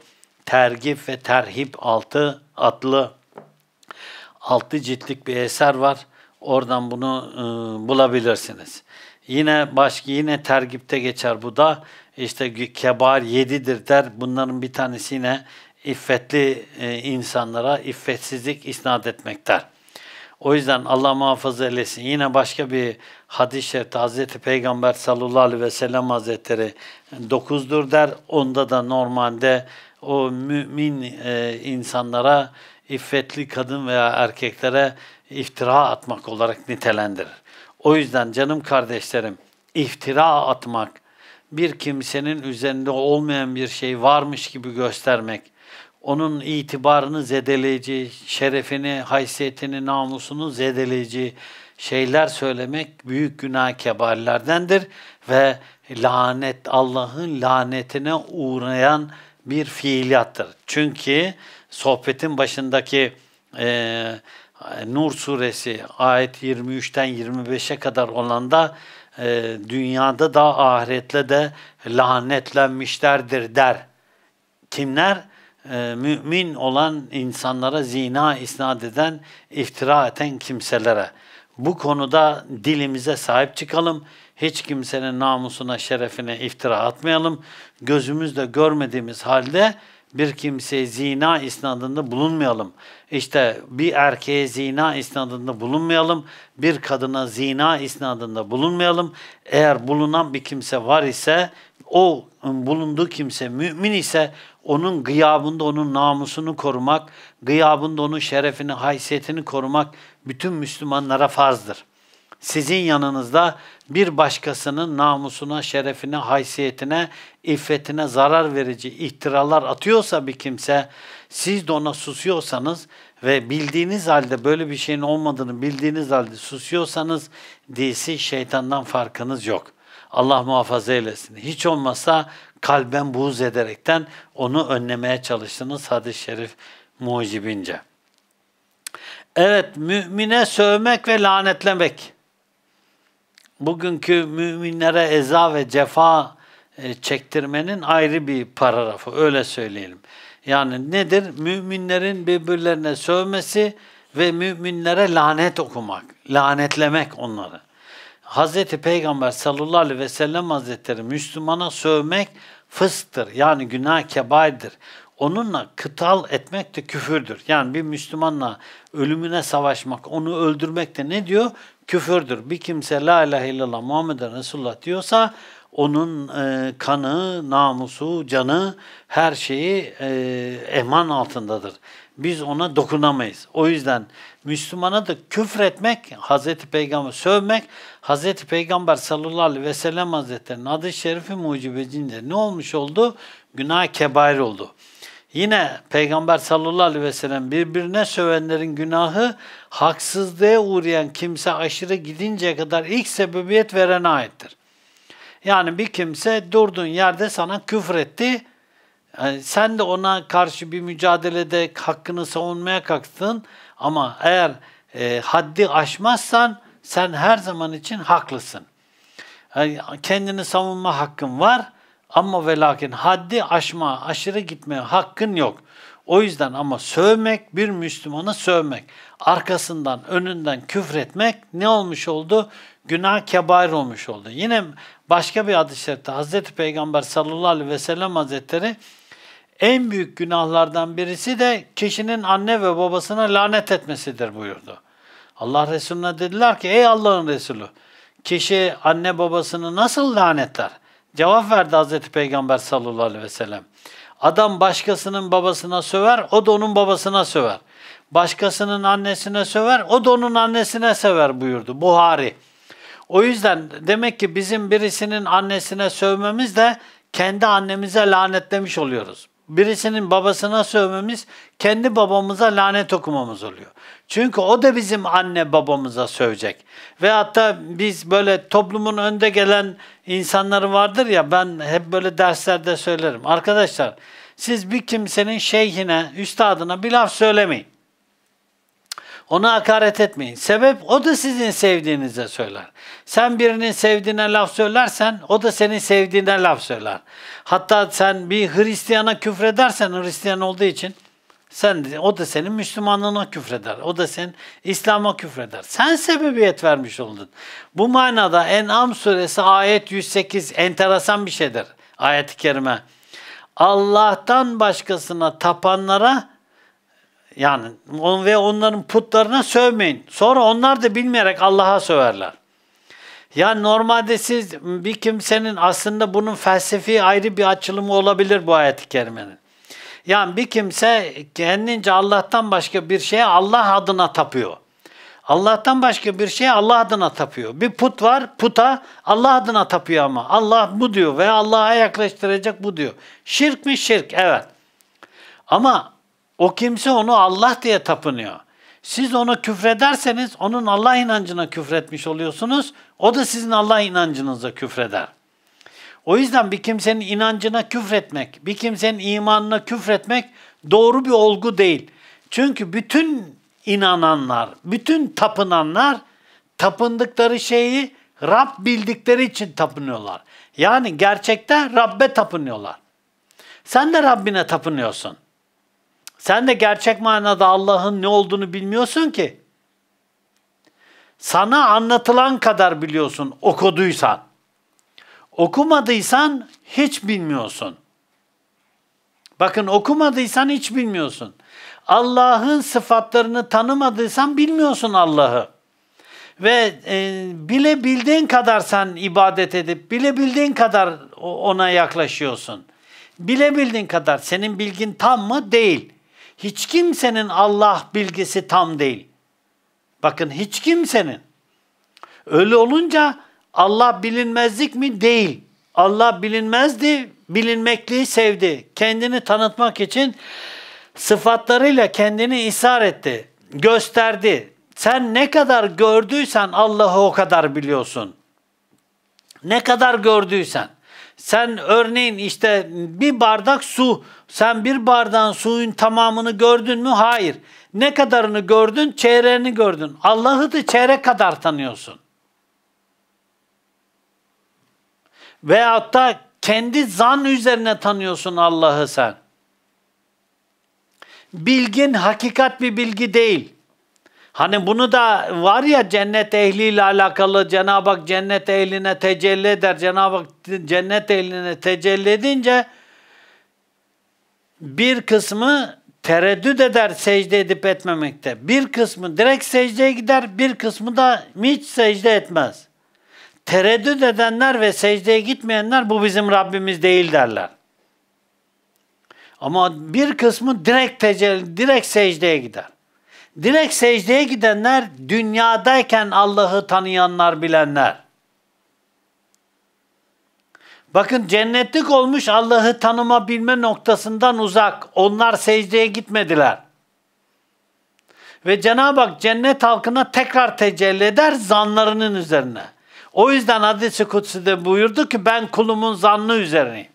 Tergif ve Terhip altı atlı altı ciltlik bir eser var. Oradan bunu e, bulabilirsiniz. Yine başka yine tergipte geçer bu da. İşte kebar yedidir der. Bunların bir tanesi yine iffetli e, insanlara iffetsizlik isnat etmektir. O yüzden Allah muhafaza eylesin. Yine başka bir hadis-i şerifte Hz. Peygamber sallallahu aleyhi ve sellem hazretleri dokuzdur der. Onda da normalde o mümin e, insanlara iffetli kadın veya erkeklere iftira atmak olarak nitelendirir. O yüzden canım kardeşlerim iftira atmak, bir kimsenin üzerinde olmayan bir şey varmış gibi göstermek, onun itibarını zedeleyici, şerefini, haysiyetini, namusunu zedeleyici şeyler söylemek büyük günah keballerdendir ve lanet Allah'ın lanetine uğrayan bir fiiliyattır. Çünkü sohbetin başındaki e, Nur suresi ayet 23'ten 25'e kadar olanda e, dünyada da ahiretle de lanetlenmişlerdir der. Kimler? E, mümin olan insanlara zina isnat eden, iftira eden kimselere. Bu konuda dilimize sahip çıkalım. Hiç kimsenin namusuna, şerefine iftira atmayalım. Gözümüzle görmediğimiz halde bir kimseye zina isnadında bulunmayalım. İşte bir erkeğe zina isnadında bulunmayalım, bir kadına zina isnadında bulunmayalım. Eğer bulunan bir kimse var ise o bulunduğu kimse mümin ise onun gıyabında onun namusunu korumak, gıyabında onun şerefini, haysiyetini korumak bütün Müslümanlara farzdır. Sizin yanınızda bir başkasının namusuna, şerefine, haysiyetine, iffetine zarar verici ihtiralar atıyorsa bir kimse, siz de ona susuyorsanız ve bildiğiniz halde böyle bir şeyin olmadığını bildiğiniz halde susuyorsanız disi şeytandan farkınız yok.'' Allah muhafaza eylesin. Hiç olmasa kalben buğz ederekten onu önlemeye çalıştınız hadis-i şerif mucibince. Evet, mümine sövmek ve lanetlemek. Bugünkü müminlere eza ve cefa e, çektirmenin ayrı bir paragrafı, öyle söyleyelim. Yani nedir? Müminlerin birbirlerine sövmesi ve müminlere lanet okumak, lanetlemek onları. Hazreti Peygamber sallallahu aleyhi ve sellem hazretleri Müslümana sövmek fıstır yani günah kebaydır. Onunla kıtal etmek de küfürdür. Yani bir Müslümanla ölümüne savaşmak, onu öldürmek de ne diyor? Küfürdür. Bir kimse la ilahe illallah Muhammeden Resulullah diyorsa onun e, kanı, namusu, canı her şeyi e, eman altındadır. Biz ona dokunamayız. O yüzden Müslümana da küfretmek, Hazreti Peygamber sövmek, Hazreti Peygamber sallallahu aleyhi ve sellem Hazretleri'nin adı şerifi mucibecince ne olmuş oldu? Günah kebair oldu. Yine Peygamber sallallahu aleyhi ve sellem birbirine sövenlerin günahı haksızlığa uğrayan kimse aşırı gidinceye kadar ilk sebebiyet verene aittir. Yani bir kimse durduğun yerde sana küfür etti, yani sen de ona karşı bir mücadelede hakkını savunmaya kalktın ama eğer e, haddi aşmazsan sen her zaman için haklısın. Yani kendini savunma hakkın var ama ve lakin haddi aşma, aşırı gitme hakkın yok. O yüzden ama sövmek, bir Müslümanı sövmek, arkasından, önünden küfretmek ne olmuş oldu? Günah kebair olmuş oldu. Yine başka bir hadis-i şerifte Hazreti Peygamber sallallahu aleyhi ve sellem hazretleri en büyük günahlardan birisi de kişinin anne ve babasına lanet etmesidir buyurdu. Allah Resulüne dediler ki ey Allah'ın Resulü kişi anne babasını nasıl lanetler? Cevap verdi Hazreti Peygamber sallallahu aleyhi ve sellem. Adam başkasının babasına söver, o da onun babasına söver. Başkasının annesine söver, o da onun annesine sever buyurdu Buhari. O yüzden demek ki bizim birisinin annesine sövmemiz de kendi annemize lanetlemiş oluyoruz birisinin babasına sövmemiz kendi babamıza lanet okumamız oluyor. Çünkü o da bizim anne babamıza sövecek. Ve hatta biz böyle toplumun önde gelen insanları vardır ya ben hep böyle derslerde söylerim. Arkadaşlar siz bir kimsenin şeyhine, üstadına bir laf söylemeyin. Ona hakaret etmeyin. Sebep o da sizin sevdiğinize söyler. Sen birinin sevdiğine laf söylersen o da senin sevdiğine laf söyler. Hatta sen bir Hristiyana küfredersen Hristiyan olduğu için sen o da senin Müslümanlığına küfreder. O da senin İslam'a küfreder. Sen sebebiyet vermiş oldun. Bu manada En'am suresi ayet 108 enteresan bir şeydir. Ayet-i kerime. Allah'tan başkasına tapanlara yani on ve onların putlarına sövmeyin. Sonra onlar da bilmeyerek Allah'a söverler. Yani normalde siz bir kimsenin aslında bunun felsefi ayrı bir açılımı olabilir bu ayet-i kerimenin. Yani bir kimse kendince Allah'tan başka bir şeye Allah adına tapıyor. Allah'tan başka bir şeye Allah adına tapıyor. Bir put var, puta Allah adına tapıyor ama. Allah bu diyor ve Allah'a yaklaştıracak bu diyor. Şirk mi şirk? Evet. Ama o kimse onu Allah diye tapınıyor. Siz onu küfrederseniz onun Allah inancına küfretmiş oluyorsunuz. O da sizin Allah inancınıza küfreder. O yüzden bir kimsenin inancına küfretmek, bir kimsenin imanına küfretmek doğru bir olgu değil. Çünkü bütün inananlar, bütün tapınanlar tapındıkları şeyi Rab bildikleri için tapınıyorlar. Yani gerçekte Rabbe tapınıyorlar. Sen de Rabbine tapınıyorsun. Sen de gerçek manada Allah'ın ne olduğunu bilmiyorsun ki. Sana anlatılan kadar biliyorsun okuduysan. Okumadıysan hiç bilmiyorsun. Bakın okumadıysan hiç bilmiyorsun. Allah'ın sıfatlarını tanımadıysan bilmiyorsun Allah'ı. Ve e, bilebildiğin kadar sen ibadet edip bilebildiğin kadar ona yaklaşıyorsun. Bilebildiğin kadar senin bilgin tam mı? Değil hiç kimsenin Allah bilgisi tam değil. Bakın hiç kimsenin. Öyle olunca Allah bilinmezlik mi? Değil. Allah bilinmezdi, bilinmekliği sevdi. Kendini tanıtmak için sıfatlarıyla kendini ishar etti, gösterdi. Sen ne kadar gördüysen Allah'ı o kadar biliyorsun. Ne kadar gördüysen. Sen örneğin işte bir bardak su, sen bir bardağın suyun tamamını gördün mü? Hayır. Ne kadarını gördün? Çeyreğini gördün. Allah'ı da çeyrek kadar tanıyorsun. Veyahut da kendi zan üzerine tanıyorsun Allah'ı sen. Bilgin hakikat bir bilgi değil. Hani bunu da var ya cennet ehliyle alakalı Cenab-ı Hak cennet ehline tecelli eder. Cenab-ı Hak cennet ehline tecelli edince bir kısmı tereddüt eder secde edip etmemekte. Bir kısmı direkt secdeye gider, bir kısmı da hiç secde etmez. Tereddüt edenler ve secdeye gitmeyenler bu bizim Rabbimiz değil derler. Ama bir kısmı direkt tecelli, direkt secdeye gider. Direkt secdeye gidenler dünyadayken Allah'ı tanıyanlar, bilenler. Bakın cennetlik olmuş Allah'ı tanıma bilme noktasından uzak. Onlar secdeye gitmediler. Ve Cenab-ı Hak cennet halkına tekrar tecelli eder zanlarının üzerine. O yüzden hadis-i kutsi buyurdu ki ben kulumun zannı üzerineyim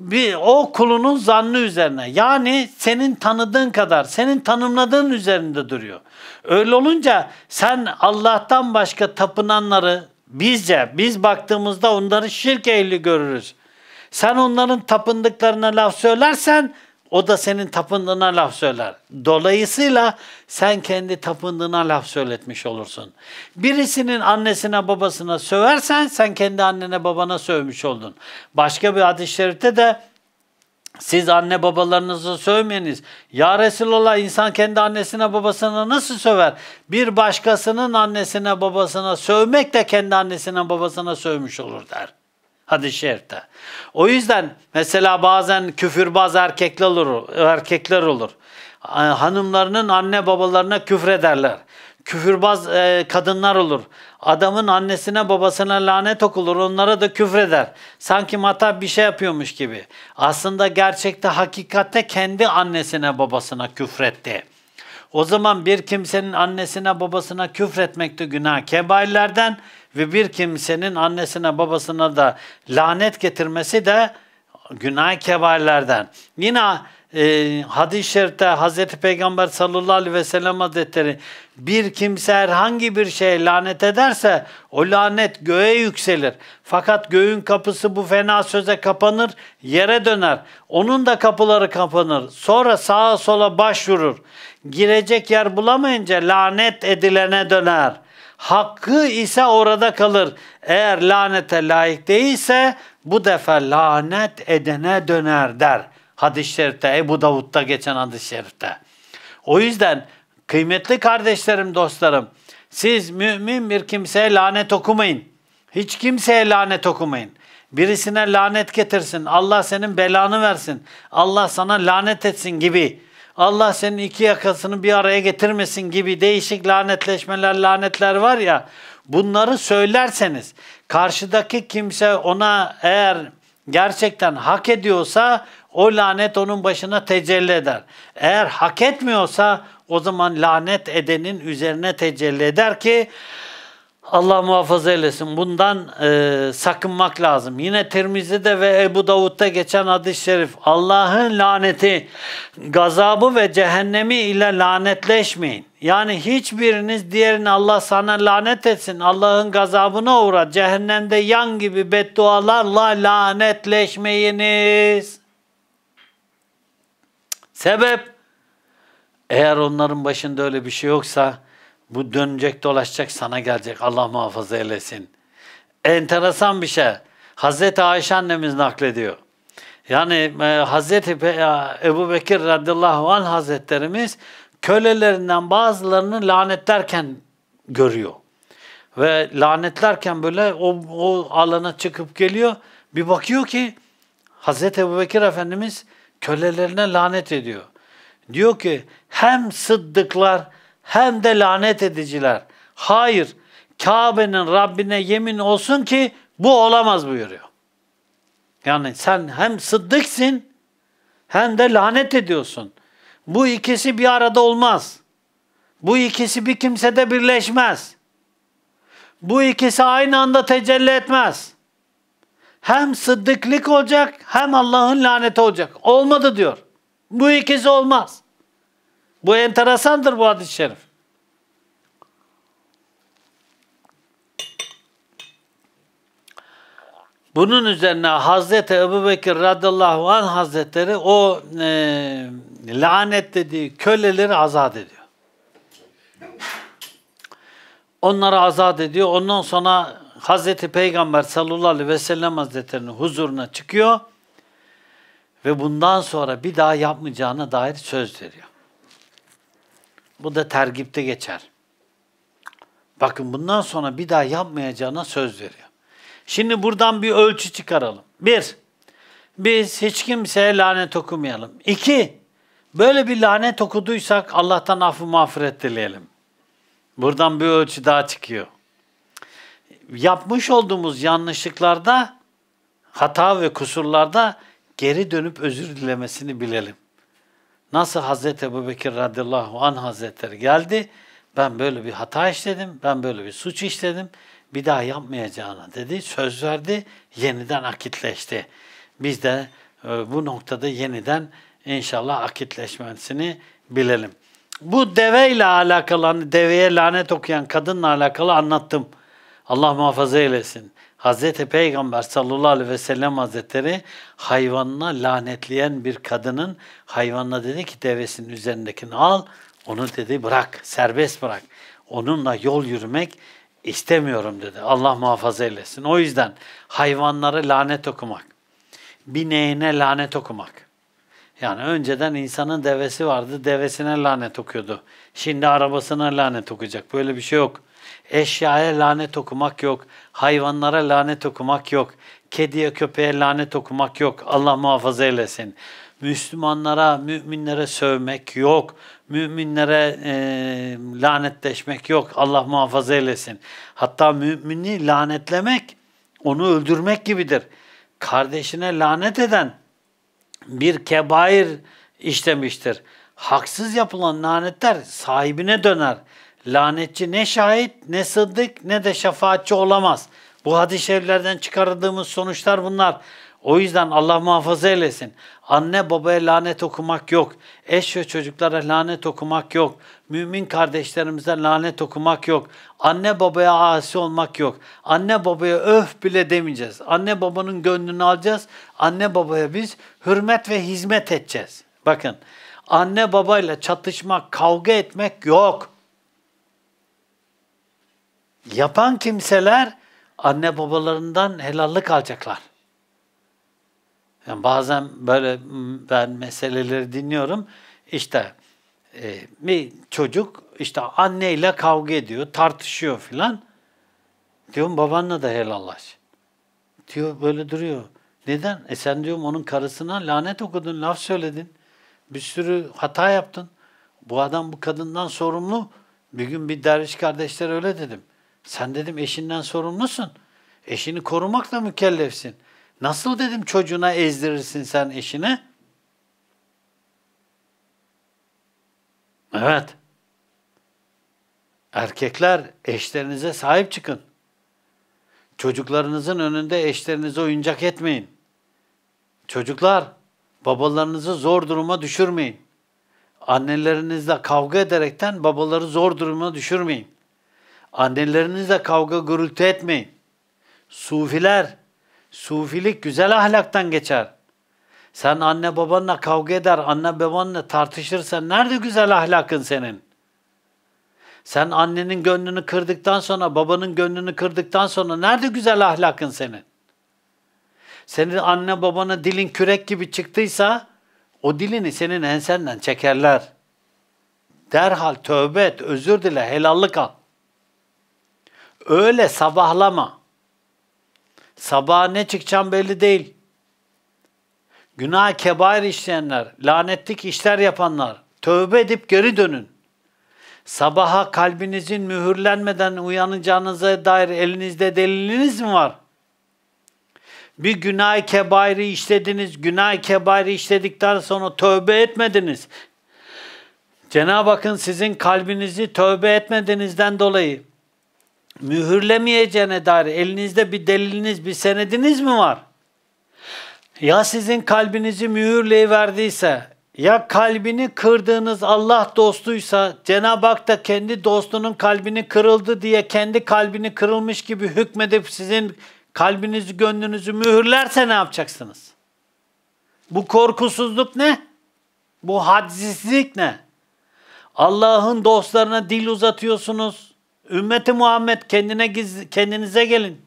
bir, o kulunun zannı üzerine. Yani senin tanıdığın kadar, senin tanımladığın üzerinde duruyor. Öyle olunca sen Allah'tan başka tapınanları bizce, biz baktığımızda onları şirk ehli görürüz. Sen onların tapındıklarına laf söylersen o da senin tapındığına laf söyler. Dolayısıyla sen kendi tapındığına laf söyletmiş olursun. Birisinin annesine babasına söversen sen kendi annene babana sövmüş oldun. Başka bir hadis-i şerifte de siz anne babalarınızı sövmeyiniz. Ya Resulallah insan kendi annesine babasına nasıl söver? Bir başkasının annesine babasına sövmek de kendi annesine babasına sövmüş olur der hadis-i şerifte. O yüzden mesela bazen küfürbaz erkekler olur, erkekler olur. Ee, hanımlarının anne babalarına küfrederler. Küfürbaz e, kadınlar olur. Adamın annesine babasına lanet okulur. Onlara da küfreder. Sanki mata bir şey yapıyormuş gibi. Aslında gerçekte hakikatte kendi annesine babasına küfretti. O zaman bir kimsenin annesine babasına küfretmek de günah kebairlerden ve bir kimsenin annesine babasına da lanet getirmesi de günah kebairlerden. Yine e, hadis-i şerifte Hz. Peygamber sallallahu aleyhi ve sellem hazretleri bir kimse herhangi bir şey lanet ederse o lanet göğe yükselir. Fakat göğün kapısı bu fena söze kapanır, yere döner. Onun da kapıları kapanır. Sonra sağa sola başvurur. Girecek yer bulamayınca lanet edilene döner. Hakkı ise orada kalır. Eğer lanete layık değilse bu defa lanet edene döner der. Hadis-i şerifte, Ebu Davud'da geçen hadis-i şerifte. O yüzden kıymetli kardeşlerim, dostlarım, siz mümin bir kimseye lanet okumayın. Hiç kimseye lanet okumayın. Birisine lanet getirsin, Allah senin belanı versin, Allah sana lanet etsin gibi Allah senin iki yakasını bir araya getirmesin gibi değişik lanetleşmeler, lanetler var ya bunları söylerseniz karşıdaki kimse ona eğer gerçekten hak ediyorsa o lanet onun başına tecelli eder. Eğer hak etmiyorsa o zaman lanet edenin üzerine tecelli eder ki Allah muhafaza eylesin. Bundan e, sakınmak lazım. Yine Tirmizi'de ve Ebu Davud'da geçen hadis-i şerif Allah'ın laneti, gazabı ve cehennemi ile lanetleşmeyin. Yani hiçbiriniz diğerini Allah sana lanet etsin, Allah'ın gazabına uğra, cehennemde yan gibi beddualarla lanetleşmeyiniz. Sebep? Eğer onların başında öyle bir şey yoksa bu dönecek dolaşacak sana gelecek. Allah muhafaza eylesin. Enteresan bir şey. Hazreti Ayşe annemiz naklediyor. Yani e, Hazreti Pe e, Ebu Bekir radıyallahu anh hazretlerimiz kölelerinden bazılarını lanetlerken görüyor. Ve lanetlerken böyle o, o alana çıkıp geliyor. Bir bakıyor ki Hazreti Ebu Bekir Efendimiz kölelerine lanet ediyor. Diyor ki hem sıddıklar hem de lanet ediciler. Hayır, Kabe'nin Rabbine yemin olsun ki bu olamaz buyuruyor. Yani sen hem sıddıksın hem de lanet ediyorsun. Bu ikisi bir arada olmaz. Bu ikisi bir kimsede birleşmez. Bu ikisi aynı anda tecelli etmez. Hem sıddıklık olacak hem Allah'ın laneti olacak. Olmadı diyor. Bu ikisi olmaz. Bu enteresandır bu hadis-i şerif. Bunun üzerine Hazreti Ebu Bekir radıyallahu anh hazretleri o e, lanet dediği köleleri azat ediyor. Onları azat ediyor. Ondan sonra Hazreti Peygamber sallallahu aleyhi ve sellem hazretlerinin huzuruna çıkıyor ve bundan sonra bir daha yapmayacağına dair söz veriyor. Bu da tergipte geçer. Bakın bundan sonra bir daha yapmayacağına söz veriyor. Şimdi buradan bir ölçü çıkaralım. Bir, biz hiç kimseye lanet okumayalım. İki, böyle bir lanet okuduysak Allah'tan affı mağfiret dileyelim. Buradan bir ölçü daha çıkıyor. Yapmış olduğumuz yanlışlıklarda, hata ve kusurlarda geri dönüp özür dilemesini bilelim. Nasıl Hazreti Ebu Bekir radıyallahu anh hazretleri geldi, ben böyle bir hata işledim, ben böyle bir suç işledim, bir daha yapmayacağına dedi, söz verdi, yeniden akitleşti. Biz de e, bu noktada yeniden inşallah akitleşmesini bilelim. Bu deveyle alakalı, hani deveye lanet okuyan kadınla alakalı anlattım. Allah muhafaza eylesin. Hazreti Peygamber sallallahu aleyhi ve sellem hazretleri hayvanına lanetleyen bir kadının hayvanına dedi ki devesinin üzerindekini al, onu dedi bırak, serbest bırak. Onunla yol yürümek istemiyorum dedi. Allah muhafaza eylesin. O yüzden hayvanlara lanet okumak, bineğine lanet okumak. Yani önceden insanın devesi vardı, devesine lanet okuyordu. Şimdi arabasına lanet okuyacak. Böyle bir şey yok. Eşyaya lanet okumak yok. Hayvanlara lanet okumak yok. Kediye köpeğe lanet okumak yok. Allah muhafaza eylesin. Müslümanlara, müminlere sövmek yok. Müminlere e, lanetleşmek yok. Allah muhafaza eylesin. Hatta mümini lanetlemek, onu öldürmek gibidir. Kardeşine lanet eden bir kebair işlemiştir. Haksız yapılan lanetler sahibine döner. Lanetçi ne şahit, ne sıddık, ne de şefaatçi olamaz. Bu hadis-i şeriflerden çıkardığımız sonuçlar bunlar. O yüzden Allah muhafaza eylesin. Anne babaya lanet okumak yok. Eş ve çocuklara lanet okumak yok. Mümin kardeşlerimize lanet okumak yok. Anne babaya asi olmak yok. Anne babaya öf bile demeyeceğiz. Anne babanın gönlünü alacağız. Anne babaya biz hürmet ve hizmet edeceğiz. Bakın anne babayla çatışmak, kavga etmek yok. Yapan kimseler anne babalarından helallik alacaklar. Yani bazen böyle ben meseleleri dinliyorum. İşte e, bir çocuk işte anneyle kavga ediyor, tartışıyor filan. Diyorum babanla da helallaş. Diyor böyle duruyor. Neden? E sen diyorum onun karısına lanet okudun, laf söyledin. Bir sürü hata yaptın. Bu adam bu kadından sorumlu. Bir gün bir derviş kardeşler öyle dedim. Sen dedim eşinden sorumlusun. Eşini korumakla mükellefsin. Nasıl dedim çocuğuna ezdirirsin sen eşini? Evet. Erkekler eşlerinize sahip çıkın. Çocuklarınızın önünde eşlerinizi oyuncak etmeyin. Çocuklar, babalarınızı zor duruma düşürmeyin. Annelerinizle kavga ederekten babaları zor duruma düşürmeyin. Annelerinizle kavga gürültü etmeyin. Sufiler, sufilik güzel ahlaktan geçer. Sen anne babanla kavga eder, anne babanla tartışırsan nerede güzel ahlakın senin? Sen annenin gönlünü kırdıktan sonra, babanın gönlünü kırdıktan sonra nerede güzel ahlakın senin? Senin anne babana dilin kürek gibi çıktıysa o dilini senin ensenden çekerler. Derhal tövbe et, özür dile, helallik al. Öyle sabahlama. Sabah ne çıkacağım belli değil. Günah kebair işleyenler, lanetlik işler yapanlar, tövbe edip geri dönün. Sabaha kalbinizin mühürlenmeden uyanacağınıza dair elinizde deliliniz mi var? Bir günah kebairi işlediniz, günah kebairi işledikten sonra tövbe etmediniz. Cenab-ı Hakk'ın sizin kalbinizi tövbe etmediğinizden dolayı mühürlemeyeceğine dair elinizde bir deliliniz, bir senediniz mi var? Ya sizin kalbinizi mühürleyiverdiyse, ya kalbini kırdığınız Allah dostuysa, Cenab-ı Hak da kendi dostunun kalbini kırıldı diye kendi kalbini kırılmış gibi hükmedip sizin kalbinizi, gönlünüzü mühürlerse ne yapacaksınız? Bu korkusuzluk ne? Bu hadsizlik ne? Allah'ın dostlarına dil uzatıyorsunuz. Ümmeti Muhammed kendine giz, kendinize gelin.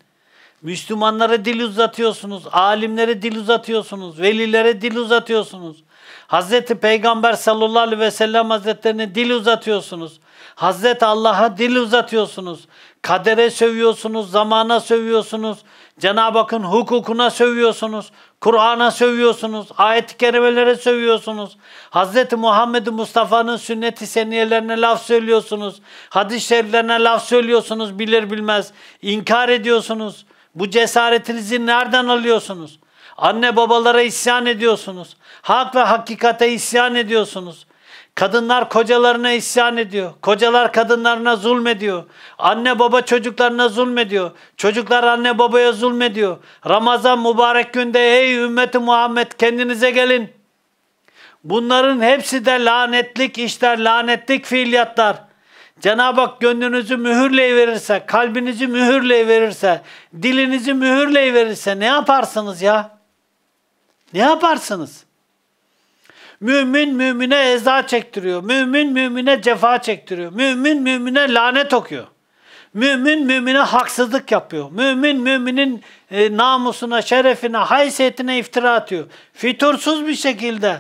Müslümanlara dil uzatıyorsunuz, alimlere dil uzatıyorsunuz, velilere dil uzatıyorsunuz. Hazreti Peygamber sallallahu aleyhi ve sellem hazretlerine dil uzatıyorsunuz. Hazreti Allah'a dil uzatıyorsunuz. Kadere sövüyorsunuz, zamana sövüyorsunuz. Cenab-ı Hakk'ın hukukuna sövüyorsunuz, Kur'an'a sövüyorsunuz, ayet-i kerimelere sövüyorsunuz. Hz. Muhammed Mustafa'nın sünnet-i seniyelerine laf söylüyorsunuz. Hadis-i şeriflerine laf söylüyorsunuz bilir bilmez. inkar ediyorsunuz. Bu cesaretinizi nereden alıyorsunuz? Anne babalara isyan ediyorsunuz. Hak ve hakikate isyan ediyorsunuz. Kadınlar kocalarına isyan ediyor. Kocalar kadınlarına zulmediyor. Anne baba çocuklarına zulmediyor. Çocuklar anne babaya zulmediyor. Ramazan mübarek günde ey ümmeti Muhammed kendinize gelin. Bunların hepsi de lanetlik işler, lanetlik fiiliyatlar. Cenab-ı Hak gönlünüzü mühürleyiverirse, kalbinizi mühürleyiverirse, dilinizi mühürleyiverirse ne yaparsınız ya? Ne yaparsınız? Mümin mümine eza çektiriyor. Mümin mümine cefa çektiriyor. Mümin mümine lanet okuyor. Mümin mümine haksızlık yapıyor. Mümin müminin e, namusuna, şerefine, haysiyetine iftira atıyor. Fitursuz bir şekilde.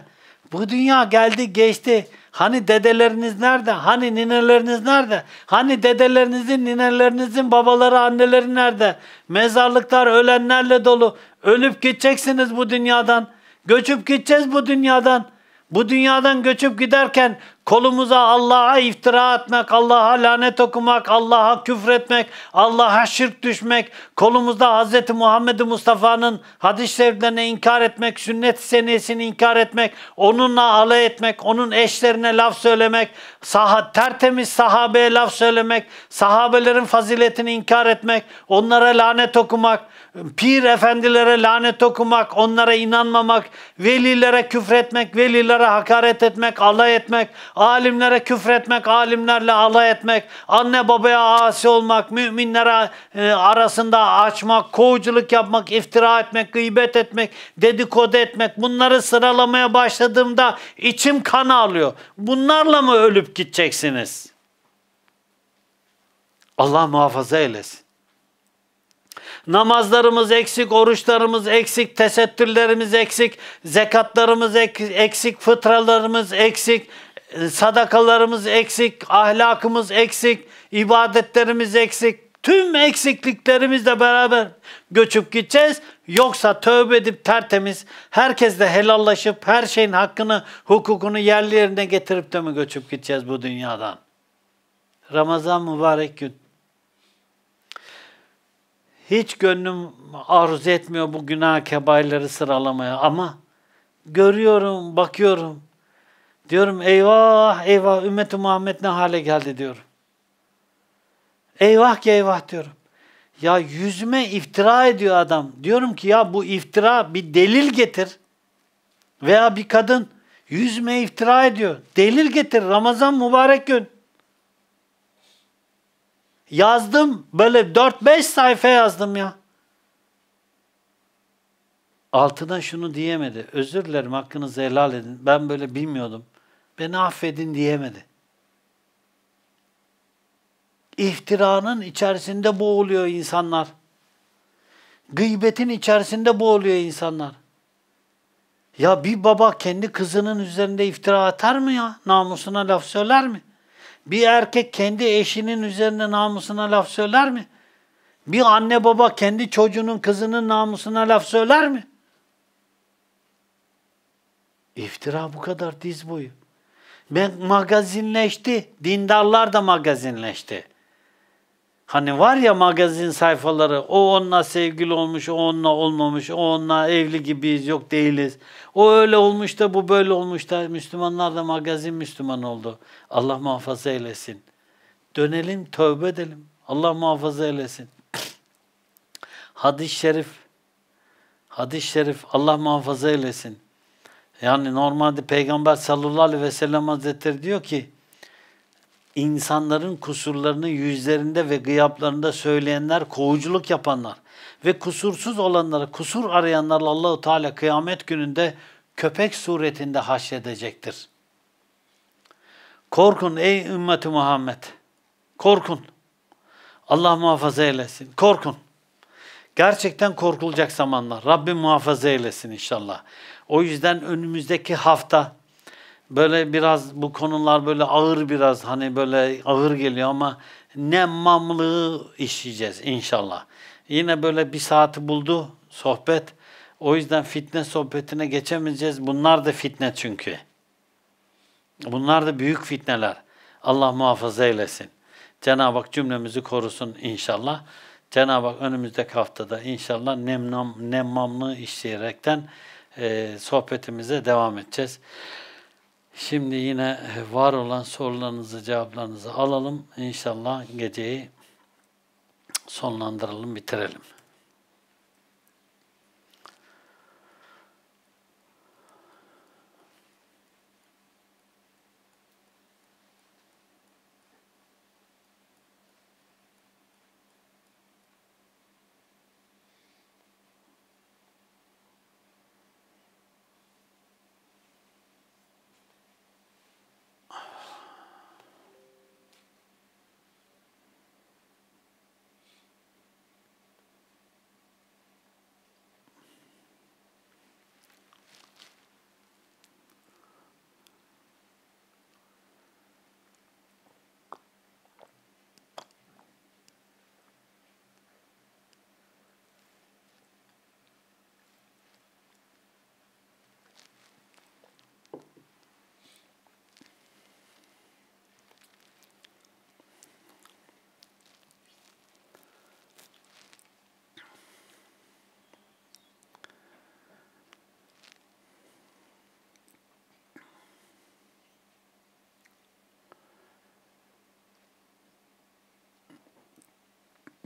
Bu dünya geldi geçti. Hani dedeleriniz nerede? Hani nineleriniz nerede? Hani dedelerinizin, ninelerinizin babaları, anneleri nerede? Mezarlıklar ölenlerle dolu. Ölüp gideceksiniz bu dünyadan. Göçüp gideceğiz bu dünyadan. Bu dünyadan göçüp giderken Kolumuza Allah'a iftira etmek, Allah'a lanet okumak, Allah'a küfretmek, Allah'a şirk düşmek, kolumuzda Hz. Muhammed Mustafa'nın hadis şeriflerine inkar etmek, sünnet-i seniyesini inkar etmek, onunla alay etmek, onun eşlerine laf söylemek, saha, tertemiz sahabeye laf söylemek, sahabelerin faziletini inkar etmek, onlara lanet okumak, pir efendilere lanet okumak, onlara inanmamak, velilere küfretmek, velilere hakaret etmek, alay etmek, alimlere küfretmek, alimlerle alay etmek, anne babaya asi olmak, müminlere e, arasında açmak, kovuculuk yapmak, iftira etmek, gıybet etmek, dedikodu etmek bunları sıralamaya başladığımda içim kan alıyor. Bunlarla mı ölüp gideceksiniz? Allah muhafaza eylesin. Namazlarımız eksik, oruçlarımız eksik, tesettürlerimiz eksik, zekatlarımız eksik, fıtralarımız eksik, ee, sadakalarımız eksik, ahlakımız eksik, ibadetlerimiz eksik. Tüm eksikliklerimizle beraber göçüp gideceğiz. Yoksa tövbe edip tertemiz, herkesle helallaşıp her şeyin hakkını, hukukunu yerli yerine getirip de mi göçüp gideceğiz bu dünyadan? Ramazan mübarek gün. Hiç gönlüm arzu etmiyor bu günah kebayları sıralamaya ama görüyorum, bakıyorum Diyorum eyvah eyvah ümmeti Muhammed ne hale geldi diyorum. Eyvah ki eyvah diyorum. Ya yüzüme iftira ediyor adam. Diyorum ki ya bu iftira bir delil getir. Veya bir kadın yüzüme iftira ediyor. Delil getir Ramazan mübarek gün. Yazdım böyle 4-5 sayfa yazdım ya. Altına şunu diyemedi. Özür dilerim hakkınızı helal edin. Ben böyle bilmiyordum beni affedin diyemedi. İftiranın içerisinde boğuluyor insanlar. Gıybetin içerisinde boğuluyor insanlar. Ya bir baba kendi kızının üzerinde iftira atar mı ya? Namusuna laf söyler mi? Bir erkek kendi eşinin üzerinde namusuna laf söyler mi? Bir anne baba kendi çocuğunun kızının namusuna laf söyler mi? İftira bu kadar diz boyu magazinleşti. Dindarlar da magazinleşti. Hani var ya magazin sayfaları, o onunla sevgili olmuş, o onunla olmamış, o onunla evli gibiyiz, yok değiliz. O öyle olmuş da bu böyle olmuş da Müslümanlar da magazin Müslüman oldu. Allah muhafaza eylesin. Dönelim, tövbe edelim. Allah muhafaza eylesin. Hadis-i şerif, hadis-i şerif Allah muhafaza eylesin. Yani normalde Peygamber sallallahu aleyhi ve sellem hazretleri diyor ki insanların kusurlarını yüzlerinde ve gıyaplarında söyleyenler kovuculuk yapanlar ve kusursuz olanlara kusur arayanlarla Allahu Teala kıyamet gününde köpek suretinde haşredecektir. Korkun ey ümmeti Muhammed. Korkun. Allah muhafaza eylesin. Korkun. Gerçekten korkulacak zamanlar. Rabbim muhafaza eylesin inşallah. O yüzden önümüzdeki hafta böyle biraz bu konular böyle ağır biraz hani böyle ağır geliyor ama ne mamlığı işleyeceğiz inşallah. Yine böyle bir saati buldu sohbet. O yüzden fitne sohbetine geçemeyeceğiz. Bunlar da fitne çünkü. Bunlar da büyük fitneler. Allah muhafaza eylesin. Cenab-ı Hak cümlemizi korusun inşallah. Cenab-ı Hak önümüzdeki haftada inşallah nemnam, nemmamlığı işleyerekten e, sohbetimize devam edeceğiz. Şimdi yine var olan sorularınızı, cevaplarınızı alalım. İnşallah geceyi sonlandıralım, bitirelim.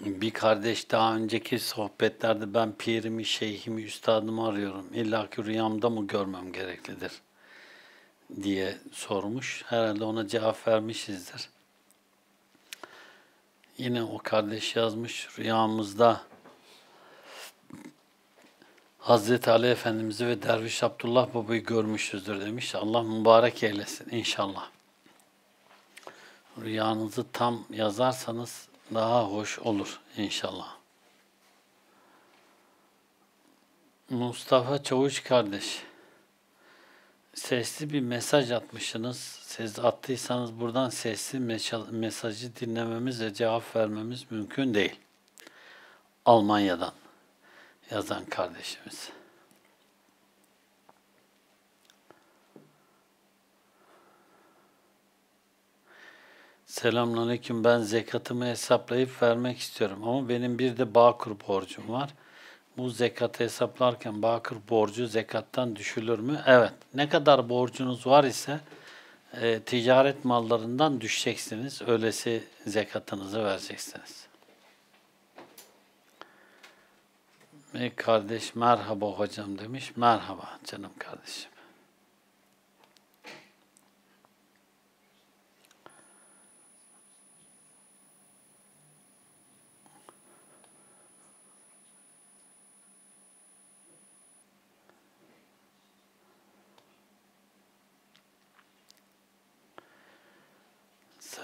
bir kardeş daha önceki sohbetlerde ben pirimi, şeyhimi, üstadımı arıyorum. İlla ki rüyamda mı görmem gereklidir diye sormuş. Herhalde ona cevap vermişizdir. Yine o kardeş yazmış rüyamızda Hazreti Ali Efendimiz'i ve Derviş Abdullah Baba'yı görmüşüzdür demiş. Allah mübarek eylesin inşallah. Rüyanızı tam yazarsanız daha hoş olur inşallah. Mustafa Çavuş kardeş, sesli bir mesaj atmışsınız. Siz attıysanız buradan sesli mesajı dinlememiz ve cevap vermemiz mümkün değil. Almanya'dan yazan kardeşimiz. Selamünaleyküm. Ben zekatımı hesaplayıp vermek istiyorum ama benim bir de Bağkur borcum var. Bu zekatı hesaplarken Bağkur borcu zekattan düşülür mü? Evet. Ne kadar borcunuz var ise e, ticaret mallarından düşeceksiniz. Öylesi zekatınızı vereceksiniz. Bir e, kardeş merhaba hocam demiş. Merhaba canım kardeşim.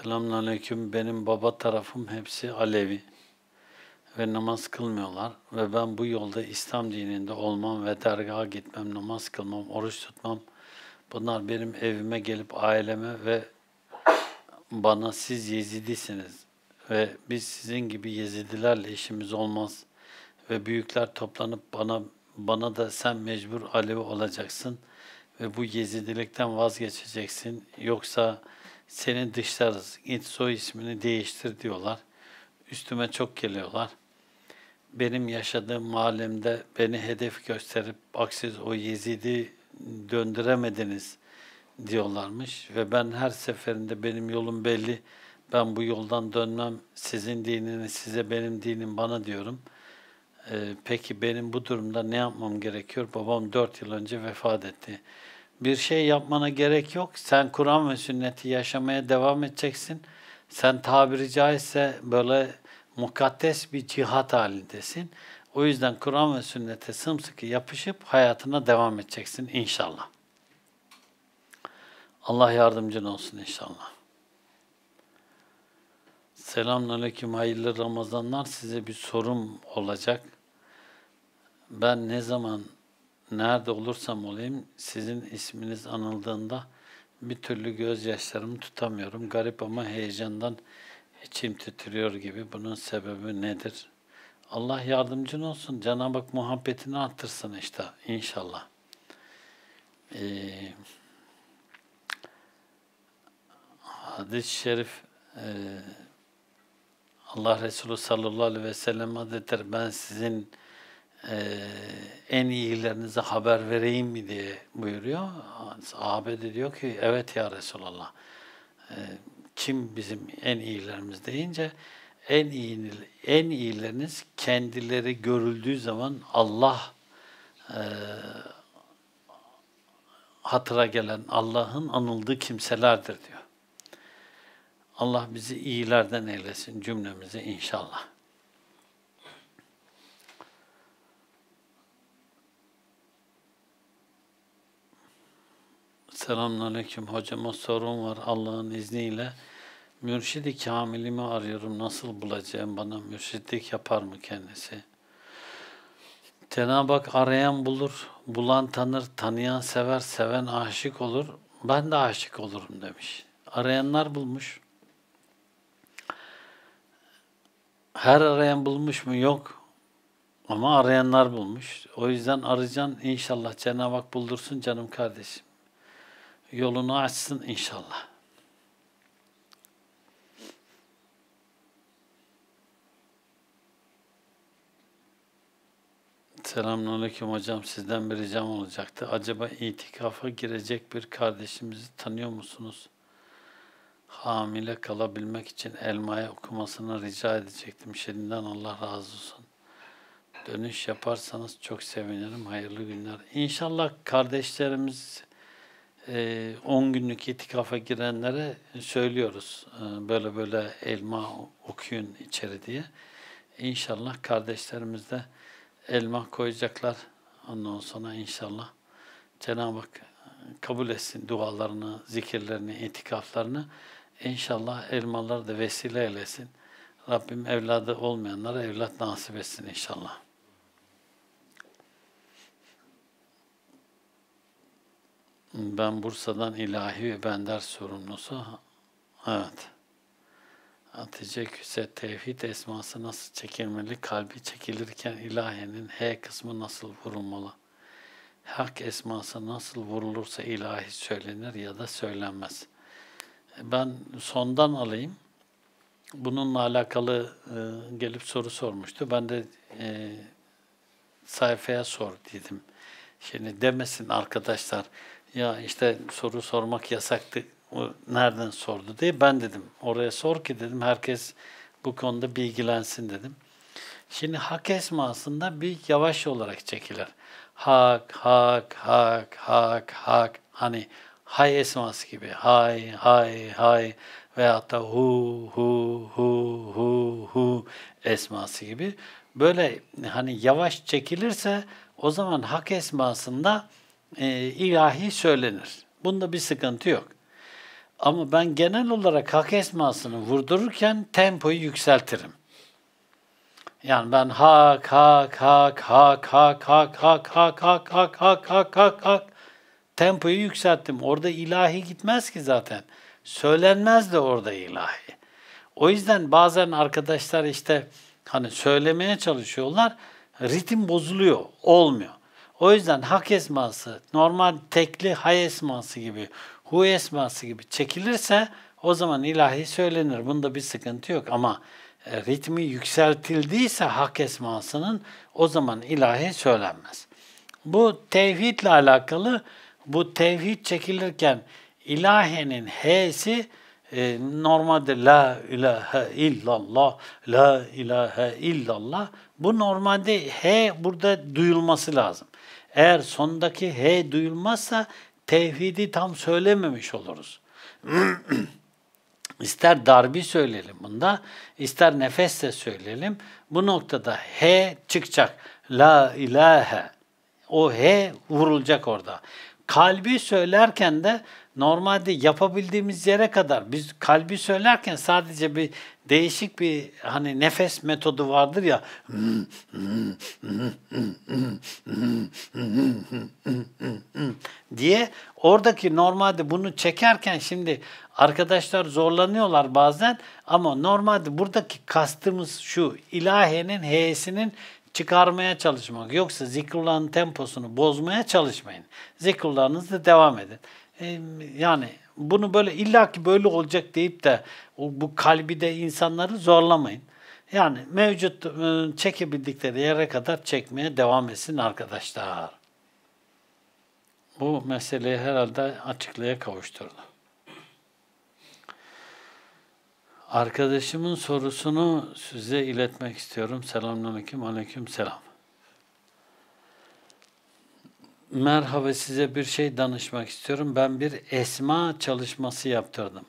Selamünaleyküm. Benim baba tarafım hepsi Alevi ve namaz kılmıyorlar ve ben bu yolda İslam dininde olmam ve dergaha gitmem, namaz kılmam, oruç tutmam bunlar benim evime gelip aileme ve bana siz Yezidisiniz ve biz sizin gibi Yezidilerle işimiz olmaz ve büyükler toplanıp bana bana da sen mecbur Alevi olacaksın ve bu Yezidilikten vazgeçeceksin yoksa seni dışlarız, git soy ismini değiştir diyorlar. Üstüme çok geliyorlar. Benim yaşadığım mahallemde beni hedef gösterip aksiz o Yezid'i döndüremediniz diyorlarmış ve ben her seferinde benim yolum belli, ben bu yoldan dönmem, sizin dininiz size, benim dinim bana diyorum.'' Ee, peki benim bu durumda ne yapmam gerekiyor? Babam 4 yıl önce vefat etti bir şey yapmana gerek yok. Sen Kur'an ve sünneti yaşamaya devam edeceksin. Sen tabiri caizse böyle mukaddes bir cihat halindesin. O yüzden Kur'an ve sünnete sımsıkı yapışıp hayatına devam edeceksin inşallah. Allah yardımcın olsun inşallah. Selamünaleyküm, hayırlı Ramazanlar. Size bir sorum olacak. Ben ne zaman nerede olursam olayım sizin isminiz anıldığında bir türlü gözyaşlarımı tutamıyorum. Garip ama heyecandan içim titriyor gibi. Bunun sebebi nedir? Allah yardımcın olsun. Cenab-ı Hak muhabbetini arttırsın işte inşallah. Ee, hadis-i şerif e, Allah Resulü sallallahu aleyhi ve sellem adettir. Ben sizin e, en iyilerinize haber vereyim mi diye buyuruyor. Sahabe de diyor ki evet ya Resulallah. E, kim bizim en iyilerimiz deyince en iyi en iyileriniz kendileri görüldüğü zaman Allah e, hatıra gelen Allah'ın anıldığı kimselerdir diyor. Allah bizi iyilerden eylesin cümlemizi inşallah. Selamünaleyküm. Hocama sorum var Allah'ın izniyle. Mürşidi Kamil'imi arıyorum. Nasıl bulacağım bana? Mürşitlik yapar mı kendisi? Cenab-ı Hak arayan bulur, bulan tanır, tanıyan sever, seven aşık olur. Ben de aşık olurum demiş. Arayanlar bulmuş. Her arayan bulmuş mu? Yok. Ama arayanlar bulmuş. O yüzden arayacaksın. İnşallah Cenab-ı Hak buldursun canım kardeşim yolunu açsın inşallah. Selamünaleyküm hocam. Sizden bir ricam olacaktı. Acaba itikafa girecek bir kardeşimizi tanıyor musunuz? Hamile kalabilmek için elmaya okumasını rica edecektim. Şimdiden Allah razı olsun. Dönüş yaparsanız çok sevinirim. Hayırlı günler. İnşallah kardeşlerimiz 10 ee, günlük itikafa girenlere söylüyoruz e, böyle böyle elma okuyun içeri diye. İnşallah kardeşlerimiz de elma koyacaklar. Ondan sonra inşallah Cenab-ı Hak e, kabul etsin dualarını, zikirlerini, itikaflarını. İnşallah elmalar da vesile eylesin. Rabbim evladı olmayanlara evlat nasip etsin inşallah. Ben Bursa'dan ilahi ve bender sorumlusu. Evet. Hatice Küse tevhid esması nasıl çekilmeli? Kalbi çekilirken ilahinin H kısmı nasıl vurulmalı? Hak esması nasıl vurulursa ilahi söylenir ya da söylenmez. Ben sondan alayım. Bununla alakalı e, gelip soru sormuştu. Ben de e, sayfaya sor dedim. Şimdi demesin arkadaşlar ya işte soru sormak yasaktı o nereden sordu diye ben dedim oraya sor ki dedim herkes bu konuda bilgilensin dedim. Şimdi hak esmasında bir yavaş olarak çekilir. Hak, hak, hak, hak, hak. Hani hay esması gibi. Hay, hay, hay veyahut da hu, hu, hu, hu, hu esması gibi. Böyle hani yavaş çekilirse o zaman hak esmasında e, ilahi söylenir. Bunda bir sıkıntı yok. Ama ben genel olarak hak esmasını vurdururken tempoyu yükseltirim. Yani ben hak hak hak hak hak hak hak hak hak hak hak hak hak hak tempoyu yükselttim. Orada ilahi gitmez ki zaten. Söylenmez de orada ilahi. O yüzden bazen arkadaşlar işte hani söylemeye çalışıyorlar. Ritim bozuluyor, olmuyor. O yüzden hak esması, normal tekli hay esması gibi, hu esması gibi çekilirse o zaman ilahi söylenir. Bunda bir sıkıntı yok ama e, ritmi yükseltildiyse hak esmasının o zaman ilahi söylenmez. Bu tevhidle alakalı bu tevhid çekilirken ilahenin h'si e, normalde la ilahe illallah, la ilahe illallah bu normalde he burada duyulması lazım. Eğer sondaki H duyulmazsa tevhidi tam söylememiş oluruz. İster darbi söyleyelim bunda, ister nefesle söyleyelim. Bu noktada H çıkacak. La ilahe. O H vurulacak orada. Kalbi söylerken de normalde yapabildiğimiz yere kadar biz kalbi söylerken sadece bir değişik bir hani nefes metodu vardır ya diye oradaki normalde bunu çekerken şimdi arkadaşlar zorlanıyorlar bazen ama normalde buradaki kastımız şu ilahenin heyesinin çıkarmaya çalışmak. Yoksa zikrullahın temposunu bozmaya çalışmayın. Zikrullahınızla devam edin yani bunu böyle illaki böyle olacak deyip de bu kalbi de insanları zorlamayın. Yani mevcut e, çekebildikleri yere kadar çekmeye devam etsin arkadaşlar. Bu meseleyi herhalde açıklığa kavuşturdu. Arkadaşımın sorusunu size iletmek istiyorum. Selamünaleyküm, aleyküm selam merhaba size bir şey danışmak istiyorum. Ben bir esma çalışması yaptırdım.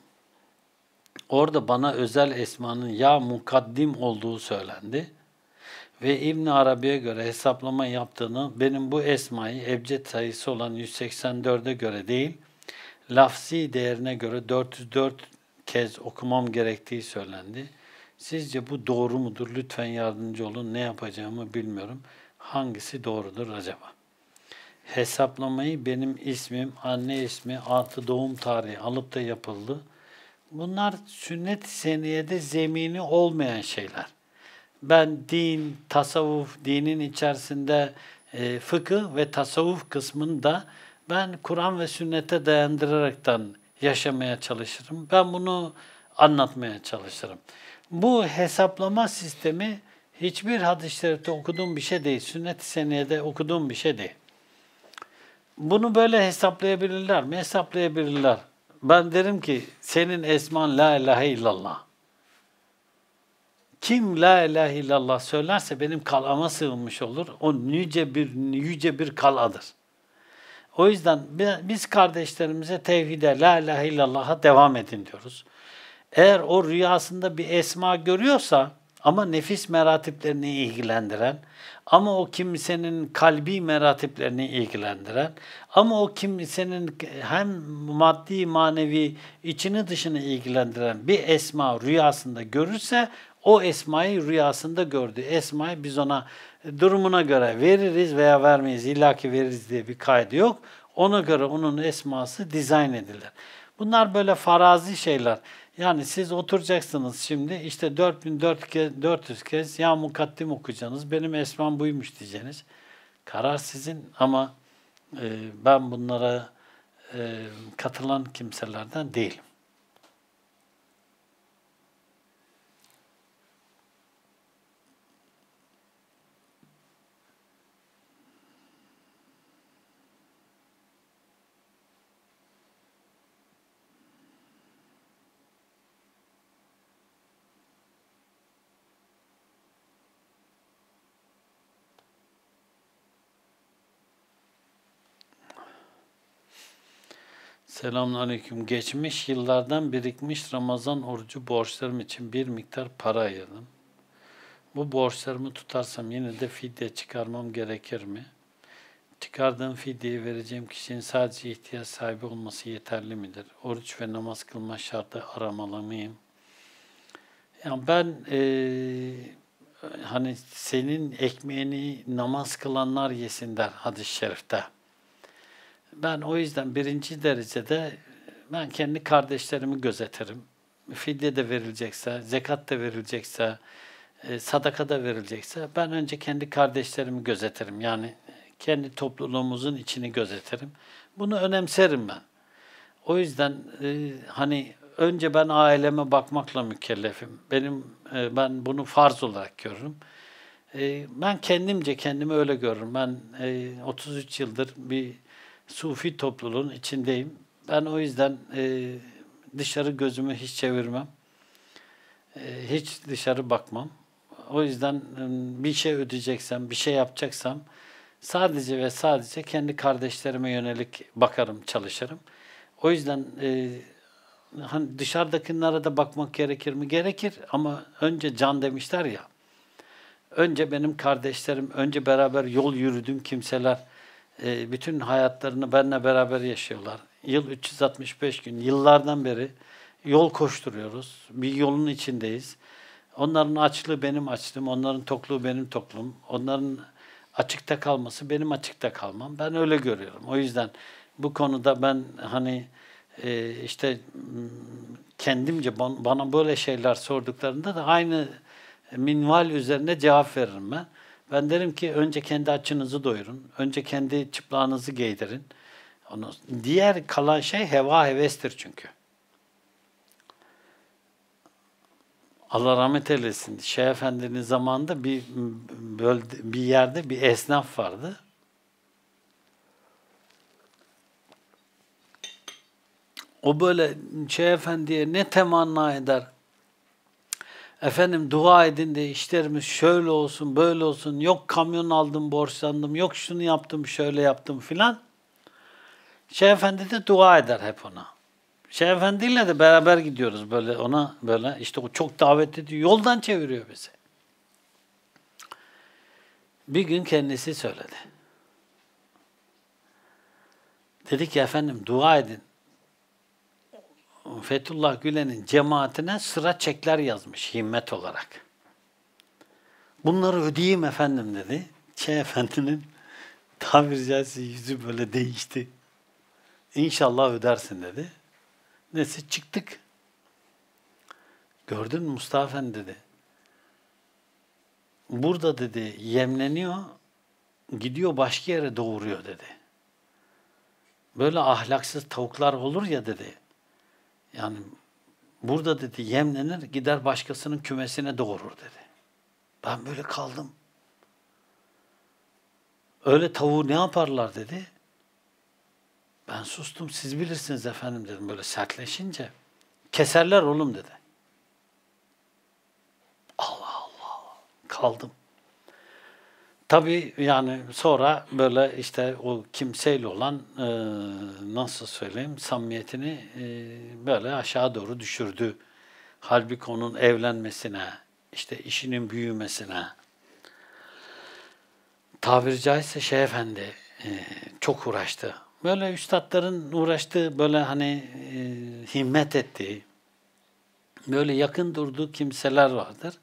Orada bana özel esmanın ya mukaddim olduğu söylendi. Ve İbn Arabi'ye göre hesaplama yaptığını benim bu esmayı ebced sayısı olan 184'e göre değil, lafzi değerine göre 404 kez okumam gerektiği söylendi. Sizce bu doğru mudur? Lütfen yardımcı olun. Ne yapacağımı bilmiyorum. Hangisi doğrudur acaba?'' hesaplamayı benim ismim, anne ismi, altı doğum tarihi alıp da yapıldı. Bunlar sünnet seniyede zemini olmayan şeyler. Ben din, tasavvuf, dinin içerisinde e, fıkıh ve tasavvuf kısmında ben Kur'an ve sünnete dayandıraraktan yaşamaya çalışırım. Ben bunu anlatmaya çalışırım. Bu hesaplama sistemi hiçbir hadis-i okuduğum bir şey değil. Sünnet-i seniyede okuduğum bir şey değil bunu böyle hesaplayabilirler mi? Hesaplayabilirler. Ben derim ki senin esman la ilahe illallah. Kim la ilahe illallah söylerse benim kalama sığınmış olur. O yüce bir yüce bir kaladır. O yüzden biz kardeşlerimize tevhide la ilahe illallah'a devam edin diyoruz. Eğer o rüyasında bir esma görüyorsa ama nefis meratiplerini ilgilendiren, ama o kimsenin kalbi meratiplerini ilgilendiren, ama o kimsenin hem maddi manevi içini dışını ilgilendiren bir esma rüyasında görürse o esmayı rüyasında gördü. Esmayı biz ona durumuna göre veririz veya vermeyiz. İlla ki veririz diye bir kaydı yok. Ona göre onun esması dizayn edilir. Bunlar böyle farazi şeyler. Yani siz oturacaksınız şimdi işte 4400 kez ya mukaddim okuyacaksınız. Benim esmam buymuş diyeceksiniz. Karar sizin ama e, ben bunlara e, katılan kimselerden değilim. Selamünaleyküm. Geçmiş yıllardan birikmiş Ramazan orucu borçlarım için bir miktar para ayırdım. Bu borçlarımı tutarsam yine de fidye çıkarmam gerekir mi? Çıkardığım fidyeyi vereceğim kişinin sadece ihtiyaç sahibi olması yeterli midir? Oruç ve namaz kılma şartı aramalı mıyım? Yani ben ee, hani senin ekmeğini namaz kılanlar yesin der hadis-i şerifte. Ben o yüzden birinci derecede ben kendi kardeşlerimi gözetirim. Fidye de verilecekse, zekat da verilecekse, e, sadaka da verilecekse ben önce kendi kardeşlerimi gözetirim. Yani kendi topluluğumuzun içini gözetirim. Bunu önemserim ben. O yüzden e, hani önce ben aileme bakmakla mükellefim. Benim e, ben bunu farz olarak görürüm. E, ben kendimce kendimi öyle görürüm. Ben e, 33 yıldır bir sufi topluluğun içindeyim. Ben o yüzden e, dışarı gözümü hiç çevirmem. E, hiç dışarı bakmam. O yüzden ıı, bir şey ödeyeceksem, bir şey yapacaksam sadece ve sadece kendi kardeşlerime yönelik bakarım, çalışırım. O yüzden e, hani dışarıdakinlere de bakmak gerekir mi? Gerekir ama önce can demişler ya. Önce benim kardeşlerim, önce beraber yol yürüdüğüm kimseler e, bütün hayatlarını benimle beraber yaşıyorlar. Yıl 365 gün, yıllardan beri yol koşturuyoruz. Bir yolun içindeyiz. Onların açlığı benim açlığım, onların tokluğu benim toklum. onların açıkta kalması benim açıkta kalmam. Ben öyle görüyorum. O yüzden bu konuda ben hani e, işte hmm, kendimce bana böyle şeyler sorduklarında da aynı minval üzerine cevap veririm ben. Ben derim ki önce kendi açınızı doyurun. Önce kendi çıplağınızı giydirin. Onu, diğer kalan şey heva hevestir çünkü. Allah rahmet eylesin. Şeyh Efendi'nin zamanında bir bölde, bir yerde bir esnaf vardı. O böyle Şeyh Efendi'ye ne temanna eder, Efendim dua edin de işlerimiz şöyle olsun, böyle olsun. Yok kamyon aldım, borçlandım. Yok şunu yaptım, şöyle yaptım filan. Şeyh Efendi de dua eder hep ona. Şeyh Efendi ile de beraber gidiyoruz böyle ona böyle. işte o çok davet ediyor. Yoldan çeviriyor bizi. Bir gün kendisi söyledi. Dedi ki efendim dua edin. Fethullah Gülen'in cemaatine sıra çekler yazmış himmet olarak. Bunları ödeyeyim efendim dedi. Şey efendinin tabiri caizse yüzü böyle değişti. İnşallah ödersin dedi. Neyse çıktık. Gördün Mustafa Efendi dedi. Burada dedi yemleniyor, gidiyor başka yere doğuruyor dedi. Böyle ahlaksız tavuklar olur ya dedi. Yani burada dedi yemlenir gider başkasının kümesine doğurur dedi. Ben böyle kaldım. Öyle tavuğu ne yaparlar dedi. Ben sustum siz bilirsiniz efendim dedim böyle sertleşince. Keserler oğlum dedi. Allah Allah kaldım. Tabii yani sonra böyle işte o kimseyle olan e, nasıl söyleyeyim samimiyetini e, böyle aşağı doğru düşürdü. Halbuki onun evlenmesine, işte işinin büyümesine, tabiri caizse şey efendi e, çok uğraştı. Böyle üstadların uğraştığı, böyle hani e, himmet ettiği, böyle yakın durduğu kimseler vardır.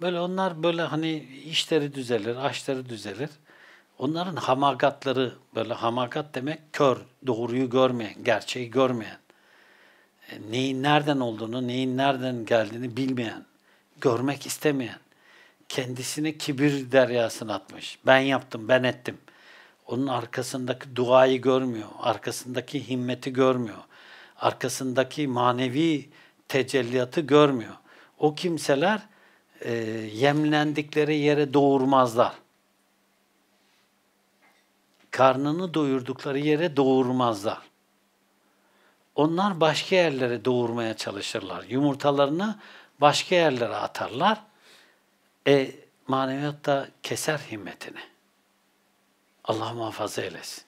Böyle onlar böyle hani işleri düzelir, aşları düzelir. Onların hamagatları böyle hamagat demek kör, doğruyu görmeyen, gerçeği görmeyen. E, neyin nereden olduğunu, neyin nereden geldiğini bilmeyen, görmek istemeyen. kendisine kibir deryasını atmış. Ben yaptım, ben ettim. Onun arkasındaki duayı görmüyor, arkasındaki himmeti görmüyor, arkasındaki manevi tecelliyatı görmüyor. O kimseler e, yemlendikleri yere doğurmazlar. Karnını doyurdukları yere doğurmazlar. Onlar başka yerlere doğurmaya çalışırlar. Yumurtalarını başka yerlere atarlar. E maneviyat da keser himmetini. Allah muhafaza eylesin.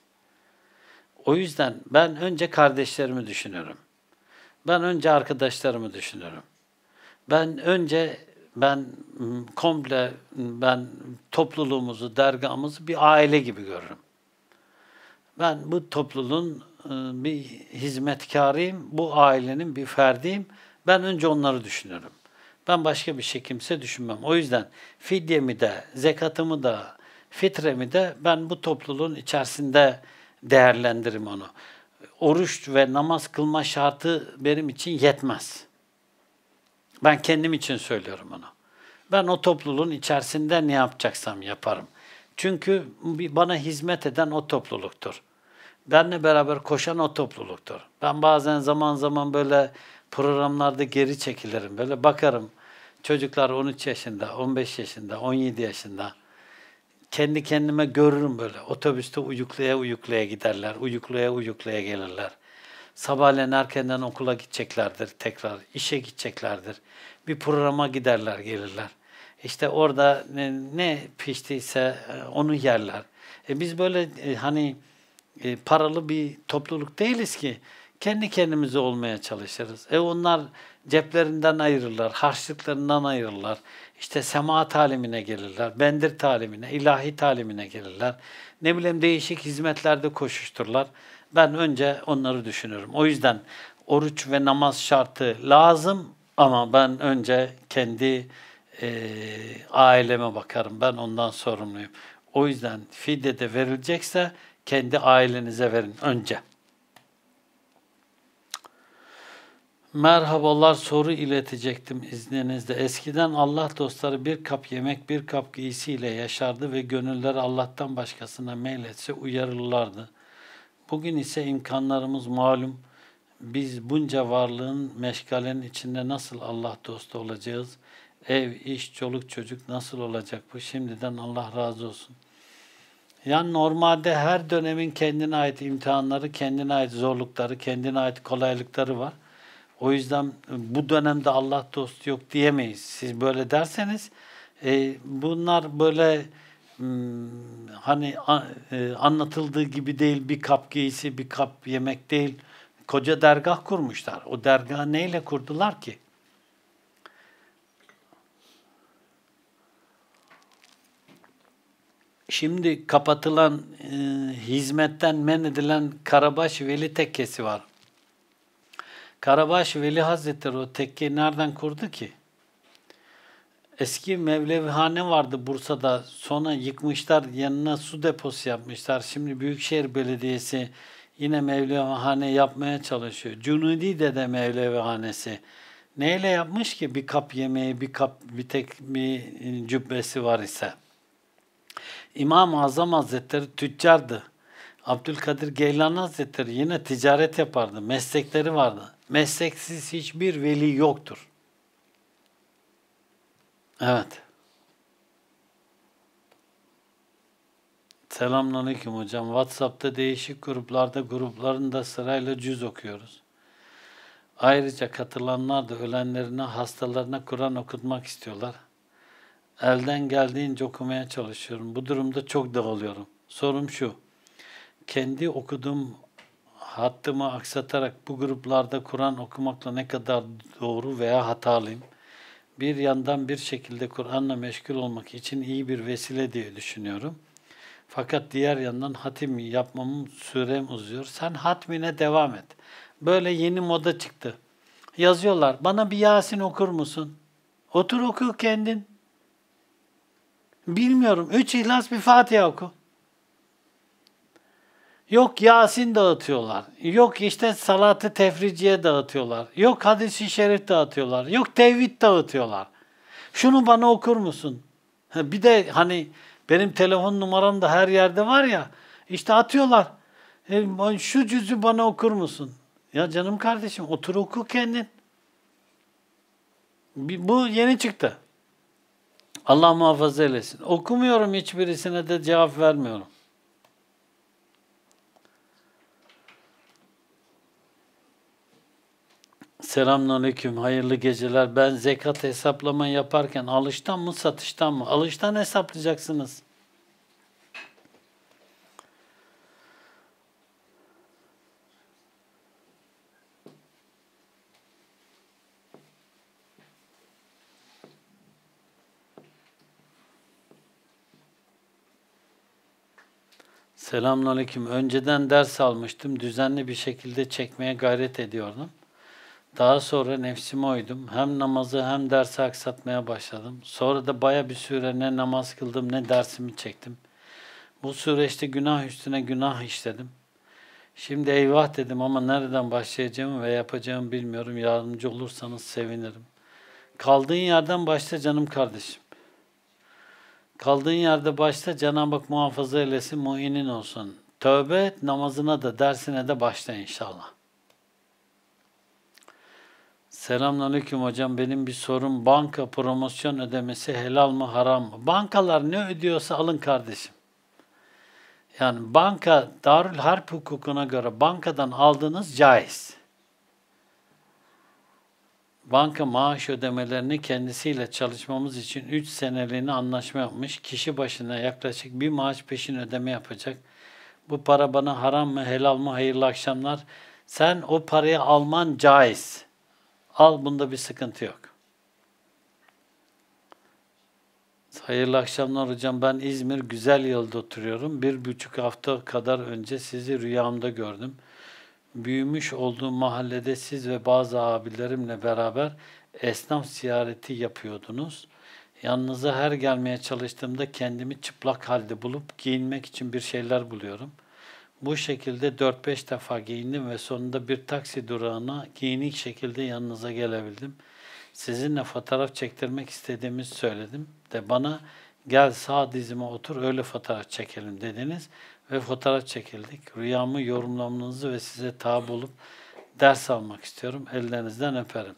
O yüzden ben önce kardeşlerimi düşünüyorum. Ben önce arkadaşlarımı düşünüyorum. Ben önce ben ıı, komple ıı, ben topluluğumuzu, dergamızı bir aile gibi görürüm. Ben bu topluluğun ıı, bir hizmetkarıyım, bu ailenin bir ferdiyim. Ben önce onları düşünürüm. Ben başka bir şey kimse düşünmem. O yüzden fidyemi de, zekatımı da, fitremi de ben bu topluluğun içerisinde değerlendiririm onu. Oruç ve namaz kılma şartı benim için yetmez.'' Ben kendim için söylüyorum onu. Ben o topluluğun içerisinde ne yapacaksam yaparım. Çünkü bana hizmet eden o topluluktur. Benle beraber koşan o topluluktur. Ben bazen zaman zaman böyle programlarda geri çekilirim. Böyle bakarım çocuklar 13 yaşında, 15 yaşında, 17 yaşında. Kendi kendime görürüm böyle. Otobüste uyuklaya uyuklaya giderler, uyuklaya uyuklaya gelirler. Sabahleyin erkenden okula gideceklerdir tekrar, işe gideceklerdir. Bir programa giderler, gelirler. İşte orada ne, ne piştiyse e, onu yerler. E biz böyle e, hani e, paralı bir topluluk değiliz ki kendi kendimize olmaya çalışırız. E onlar ceplerinden ayırırlar, harçlıklarından ayırırlar. İşte sema talimine gelirler, bendir talimine, ilahi talimine gelirler. Ne bileyim değişik hizmetlerde koşuştururlar ben önce onları düşünürüm. O yüzden oruç ve namaz şartı lazım ama ben önce kendi e, aileme bakarım. Ben ondan sorumluyum. O yüzden fidye de verilecekse kendi ailenize verin önce. Merhabalar soru iletecektim izninizle. Eskiden Allah dostları bir kap yemek, bir kap giysiyle yaşardı ve gönülleri Allah'tan başkasına meyletse uyarırlardı. Bugün ise imkanlarımız malum. Biz bunca varlığın, meşgalenin içinde nasıl Allah dostu olacağız? Ev, iş, çoluk, çocuk nasıl olacak bu? Şimdiden Allah razı olsun. Yani normalde her dönemin kendine ait imtihanları, kendine ait zorlukları, kendine ait kolaylıkları var. O yüzden e, bu dönemde Allah dostu yok diyemeyiz. Siz böyle derseniz e, bunlar böyle Hmm, hani e, anlatıldığı gibi değil bir kap giysi, bir kap yemek değil. Koca dergah kurmuşlar. O dergahı neyle kurdular ki? Şimdi kapatılan, e, hizmetten men edilen Karabaş Veli Tekkesi var. Karabaş Veli Hazretleri o tekkeyi nereden kurdu ki? Eski Mevlevihane vardı Bursa'da. Sonra yıkmışlar, yanına su deposu yapmışlar. Şimdi Büyükşehir Belediyesi yine Mevlevihane yapmaya çalışıyor. Cunudi Dede Mevlevihanesi. Neyle yapmış ki bir kap yemeği, bir kap bir tek bir cübbesi var ise. İmam-ı Azam Hazretleri tüccardı. Abdülkadir Geylan Hazretleri yine ticaret yapardı. Meslekleri vardı. Mesleksiz hiçbir veli yoktur. Evet. Selamünaleyküm hocam. WhatsApp'ta değişik gruplarda grupların da sırayla cüz okuyoruz. Ayrıca katılanlar da ölenlerine, hastalarına Kur'an okutmak istiyorlar. Elden geldiğince okumaya çalışıyorum. Bu durumda çok dağılıyorum. Sorum şu. Kendi okuduğum hattımı aksatarak bu gruplarda Kur'an okumakla ne kadar doğru veya hatalıyım? bir yandan bir şekilde Kur'an'la meşgul olmak için iyi bir vesile diye düşünüyorum. Fakat diğer yandan hatim yapmamın sürem uzuyor. Sen hatmine devam et. Böyle yeni moda çıktı. Yazıyorlar, bana bir Yasin okur musun? Otur oku kendin. Bilmiyorum. Üç İhlas bir Fatiha oku. Yok Yasin dağıtıyorlar. Yok işte salatı tefriciye dağıtıyorlar. Yok hadis-i şerif dağıtıyorlar. Yok tevhid dağıtıyorlar. Şunu bana okur musun? Bir de hani benim telefon numaram da her yerde var ya. İşte atıyorlar. E, şu cüzü bana okur musun? Ya canım kardeşim otur oku kendin. Bu yeni çıktı. Allah muhafaza eylesin. Okumuyorum hiçbirisine de cevap vermiyorum. Selamünaleyküm, hayırlı geceler. Ben zekat hesaplama yaparken alıştan mı satıştan mı? Alıştan hesaplayacaksınız. Selamünaleyküm. Önceden ders almıştım. Düzenli bir şekilde çekmeye gayret ediyordum. Daha sonra nefsime oydum, Hem namazı hem dersi aksatmaya başladım. Sonra da baya bir süre ne namaz kıldım ne dersimi çektim. Bu süreçte günah üstüne günah işledim. Şimdi eyvah dedim ama nereden başlayacağımı ve yapacağımı bilmiyorum. Yardımcı olursanız sevinirim. Kaldığın yerden başla canım kardeşim. Kaldığın yerde başla Cenab-ı Hak muhafaza eylesin, muhinin olsun. Tövbe et, namazına da, dersine de başla inşallah. Selamünaleyküm hocam. Benim bir sorum banka promosyon ödemesi helal mı haram mı? Bankalar ne ödüyorsa alın kardeşim. Yani banka Darül Harp hukukuna göre bankadan aldığınız caiz. Banka maaş ödemelerini kendisiyle çalışmamız için 3 seneliğine anlaşma yapmış. Kişi başına yaklaşık bir maaş peşin ödeme yapacak. Bu para bana haram mı, helal mı, hayırlı akşamlar. Sen o parayı alman caiz.'' Al bunda bir sıkıntı yok. Hayırlı akşamlar hocam. Ben İzmir Güzel Yıl'da oturuyorum. Bir buçuk hafta kadar önce sizi rüyamda gördüm. Büyümüş olduğum mahallede siz ve bazı abilerimle beraber esnaf ziyareti yapıyordunuz. Yanınıza her gelmeye çalıştığımda kendimi çıplak halde bulup giyinmek için bir şeyler buluyorum. Bu şekilde 4-5 defa giyindim ve sonunda bir taksi durağına giyinik şekilde yanınıza gelebildim. Sizinle fotoğraf çektirmek istediğimi söyledim de bana gel sağ dizime otur öyle fotoğraf çekelim dediniz ve fotoğraf çekildik. Rüyamı yorumlamanızı ve size tabi olup ders almak istiyorum. Ellerinizden öperim.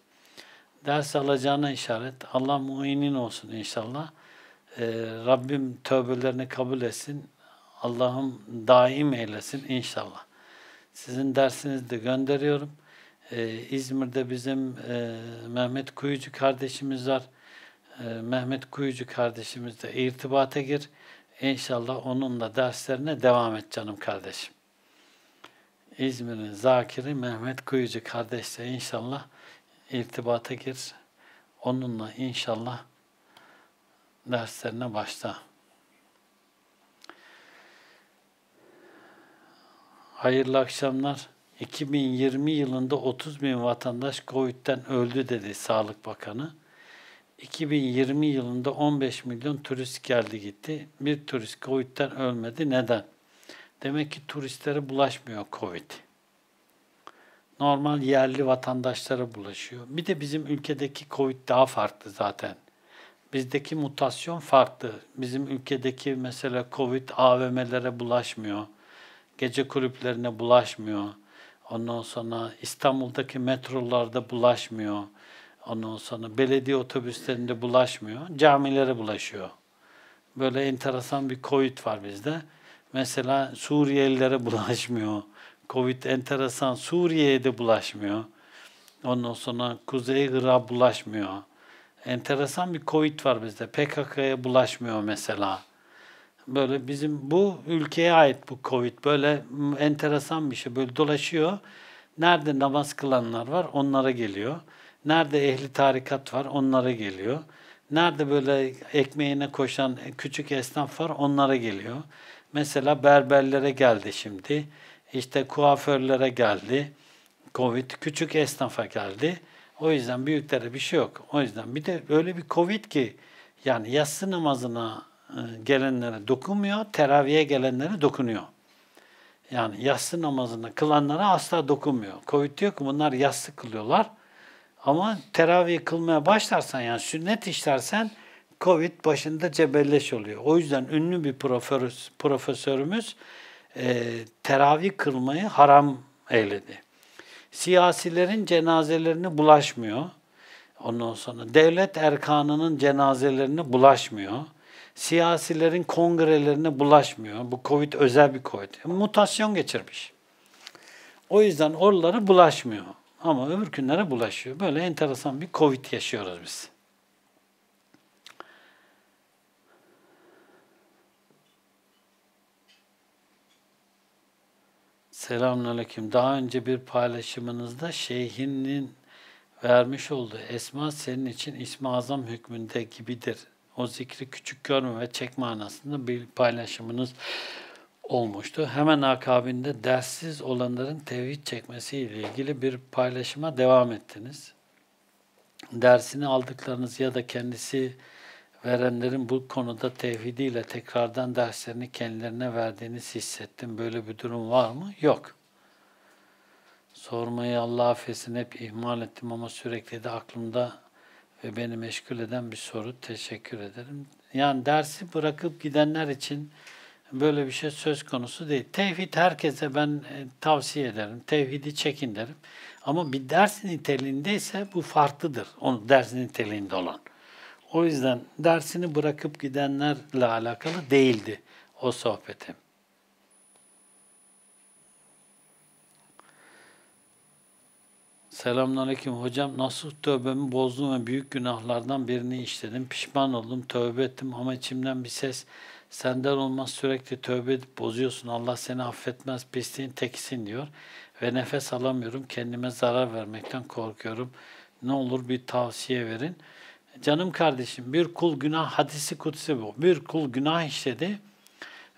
Ders alacağına işaret. Allah muinin olsun inşallah. Ee, Rabbim tövbelerini kabul etsin. Allah'ım daim eylesin inşallah. Sizin dersinizi de gönderiyorum. Ee, İzmir'de bizim e, Mehmet Kuyucu kardeşimiz var. E, Mehmet Kuyucu kardeşimizle irtibata gir. İnşallah onunla derslerine devam et canım kardeşim. İzmir'in zakiri Mehmet Kuyucu kardeşle inşallah irtibata gir. Onunla inşallah derslerine başla. Hayırlı akşamlar. 2020 yılında 30 bin vatandaş COVID'den öldü dedi Sağlık Bakanı. 2020 yılında 15 milyon turist geldi gitti. Bir turist COVID'den ölmedi. Neden? Demek ki turistlere bulaşmıyor COVID. Normal yerli vatandaşlara bulaşıyor. Bir de bizim ülkedeki COVID daha farklı zaten. Bizdeki mutasyon farklı. Bizim ülkedeki mesela COVID AVM'lere bulaşmıyor gece kulüplerine bulaşmıyor. Ondan sonra İstanbul'daki metrolarda bulaşmıyor. Ondan sonra belediye otobüslerinde bulaşmıyor. Camilere bulaşıyor. Böyle enteresan bir COVID var bizde. Mesela Suriyelilere bulaşmıyor. Covid enteresan Suriye'ye de bulaşmıyor. Ondan sonra Kuzey Irak'a bulaşmıyor. Enteresan bir Covid var bizde. PKK'ya bulaşmıyor mesela. Böyle bizim bu ülkeye ait bu Covid. Böyle enteresan bir şey. Böyle dolaşıyor. Nerede namaz kılanlar var onlara geliyor. Nerede ehli tarikat var onlara geliyor. Nerede böyle ekmeğine koşan küçük esnaf var onlara geliyor. Mesela berberlere geldi şimdi. İşte kuaförlere geldi. Covid küçük esnafa geldi. O yüzden büyüklere bir şey yok. O yüzden bir de öyle bir Covid ki yani yatsı namazına e, gelenlere dokunmuyor, teraviye gelenlere dokunuyor. Yani yatsı namazını kılanlara asla dokunmuyor. Covid diyor ki bunlar yatsı kılıyorlar. Ama teravih kılmaya başlarsan yani sünnet işlersen Covid başında cebelleş oluyor. O yüzden ünlü bir profesörümüz e, teravih kılmayı haram eyledi. Siyasilerin cenazelerini bulaşmıyor. Ondan sonra devlet erkanının cenazelerini bulaşmıyor siyasilerin kongrelerine bulaşmıyor. Bu Covid özel bir Covid. Mutasyon geçirmiş. O yüzden oralara bulaşmıyor. Ama öbür günlere bulaşıyor. Böyle enteresan bir Covid yaşıyoruz biz. Selamünaleyküm. Daha önce bir paylaşımınızda şeyhinin vermiş olduğu esma senin için ismi azam hükmünde gibidir o zikri küçük görme ve çek manasında bir paylaşımınız olmuştu. Hemen akabinde derssiz olanların tevhid çekmesiyle ilgili bir paylaşıma devam ettiniz. Dersini aldıklarınız ya da kendisi verenlerin bu konuda tevhidiyle tekrardan derslerini kendilerine verdiğiniz hissettim. Böyle bir durum var mı? Yok. Sormayı Allah affetsin hep ihmal ettim ama sürekli de aklımda ve beni meşgul eden bir soru. Teşekkür ederim. Yani dersi bırakıp gidenler için böyle bir şey söz konusu değil. Tevhid herkese ben e, tavsiye ederim. Tevhidi çekin derim. Ama bir ders niteliğindeyse bu farklıdır. Onun ders niteliğinde olan. O yüzden dersini bırakıp gidenlerle alakalı değildi o sohbetim. Selamünaleyküm hocam. Nasıl tövbemi bozdum ve büyük günahlardan birini işledim. Pişman oldum, tövbe ettim ama içimden bir ses senden olmaz sürekli tövbe edip bozuyorsun. Allah seni affetmez, pisliğin tekisin diyor. Ve nefes alamıyorum, kendime zarar vermekten korkuyorum. Ne olur bir tavsiye verin. Canım kardeşim bir kul günah, hadisi kutsi bu. Bir kul günah işledi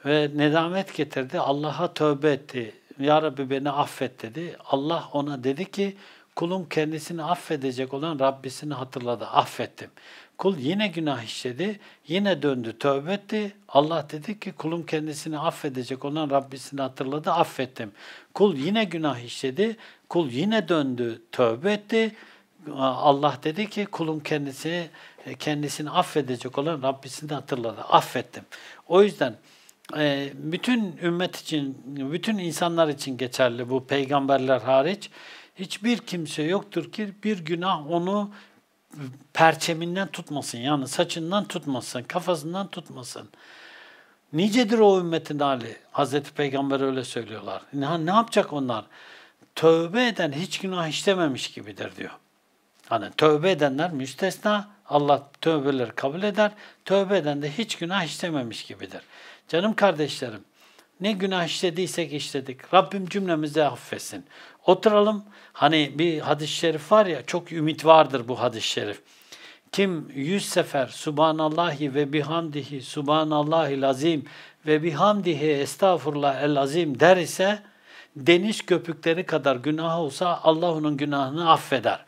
ve nedamet getirdi, Allah'a tövbe etti. Ya Rabbi beni affet dedi. Allah ona dedi ki Kulum kendisini affedecek olan Rabbisini hatırladı. Affettim. Kul yine günah işledi, yine döndü, tövbe etti. Allah dedi ki kulum kendisini affedecek olan Rabbisini hatırladı, affettim. Kul yine günah işledi, kul yine döndü, tövbe etti. Allah dedi ki kulum kendisi kendisini affedecek olan Rabbisini hatırladı, affettim. O yüzden e, bütün ümmet için, bütün insanlar için geçerli bu peygamberler hariç hiçbir kimse yoktur ki bir günah onu perçeminden tutmasın. Yani saçından tutmasın, kafasından tutmasın. Nicedir o ümmetin hali. Hazreti Peygamber öyle söylüyorlar. Ne, ne yapacak onlar? Tövbe eden hiç günah işlememiş gibidir diyor. Hani tövbe edenler müstesna. Allah tövbeleri kabul eder. Tövbe eden de hiç günah işlememiş gibidir. Canım kardeşlerim, ne günah işlediysek işledik. Rabbim cümlemizi affetsin oturalım. Hani bir hadis-i şerif var ya, çok ümit vardır bu hadis-i şerif. Kim yüz sefer Subhanallahi ve bihamdihi Subhanallahi lazim ve bihamdihi estağfurullah el azim der ise deniz köpükleri kadar günah olsa Allah onun günahını affeder.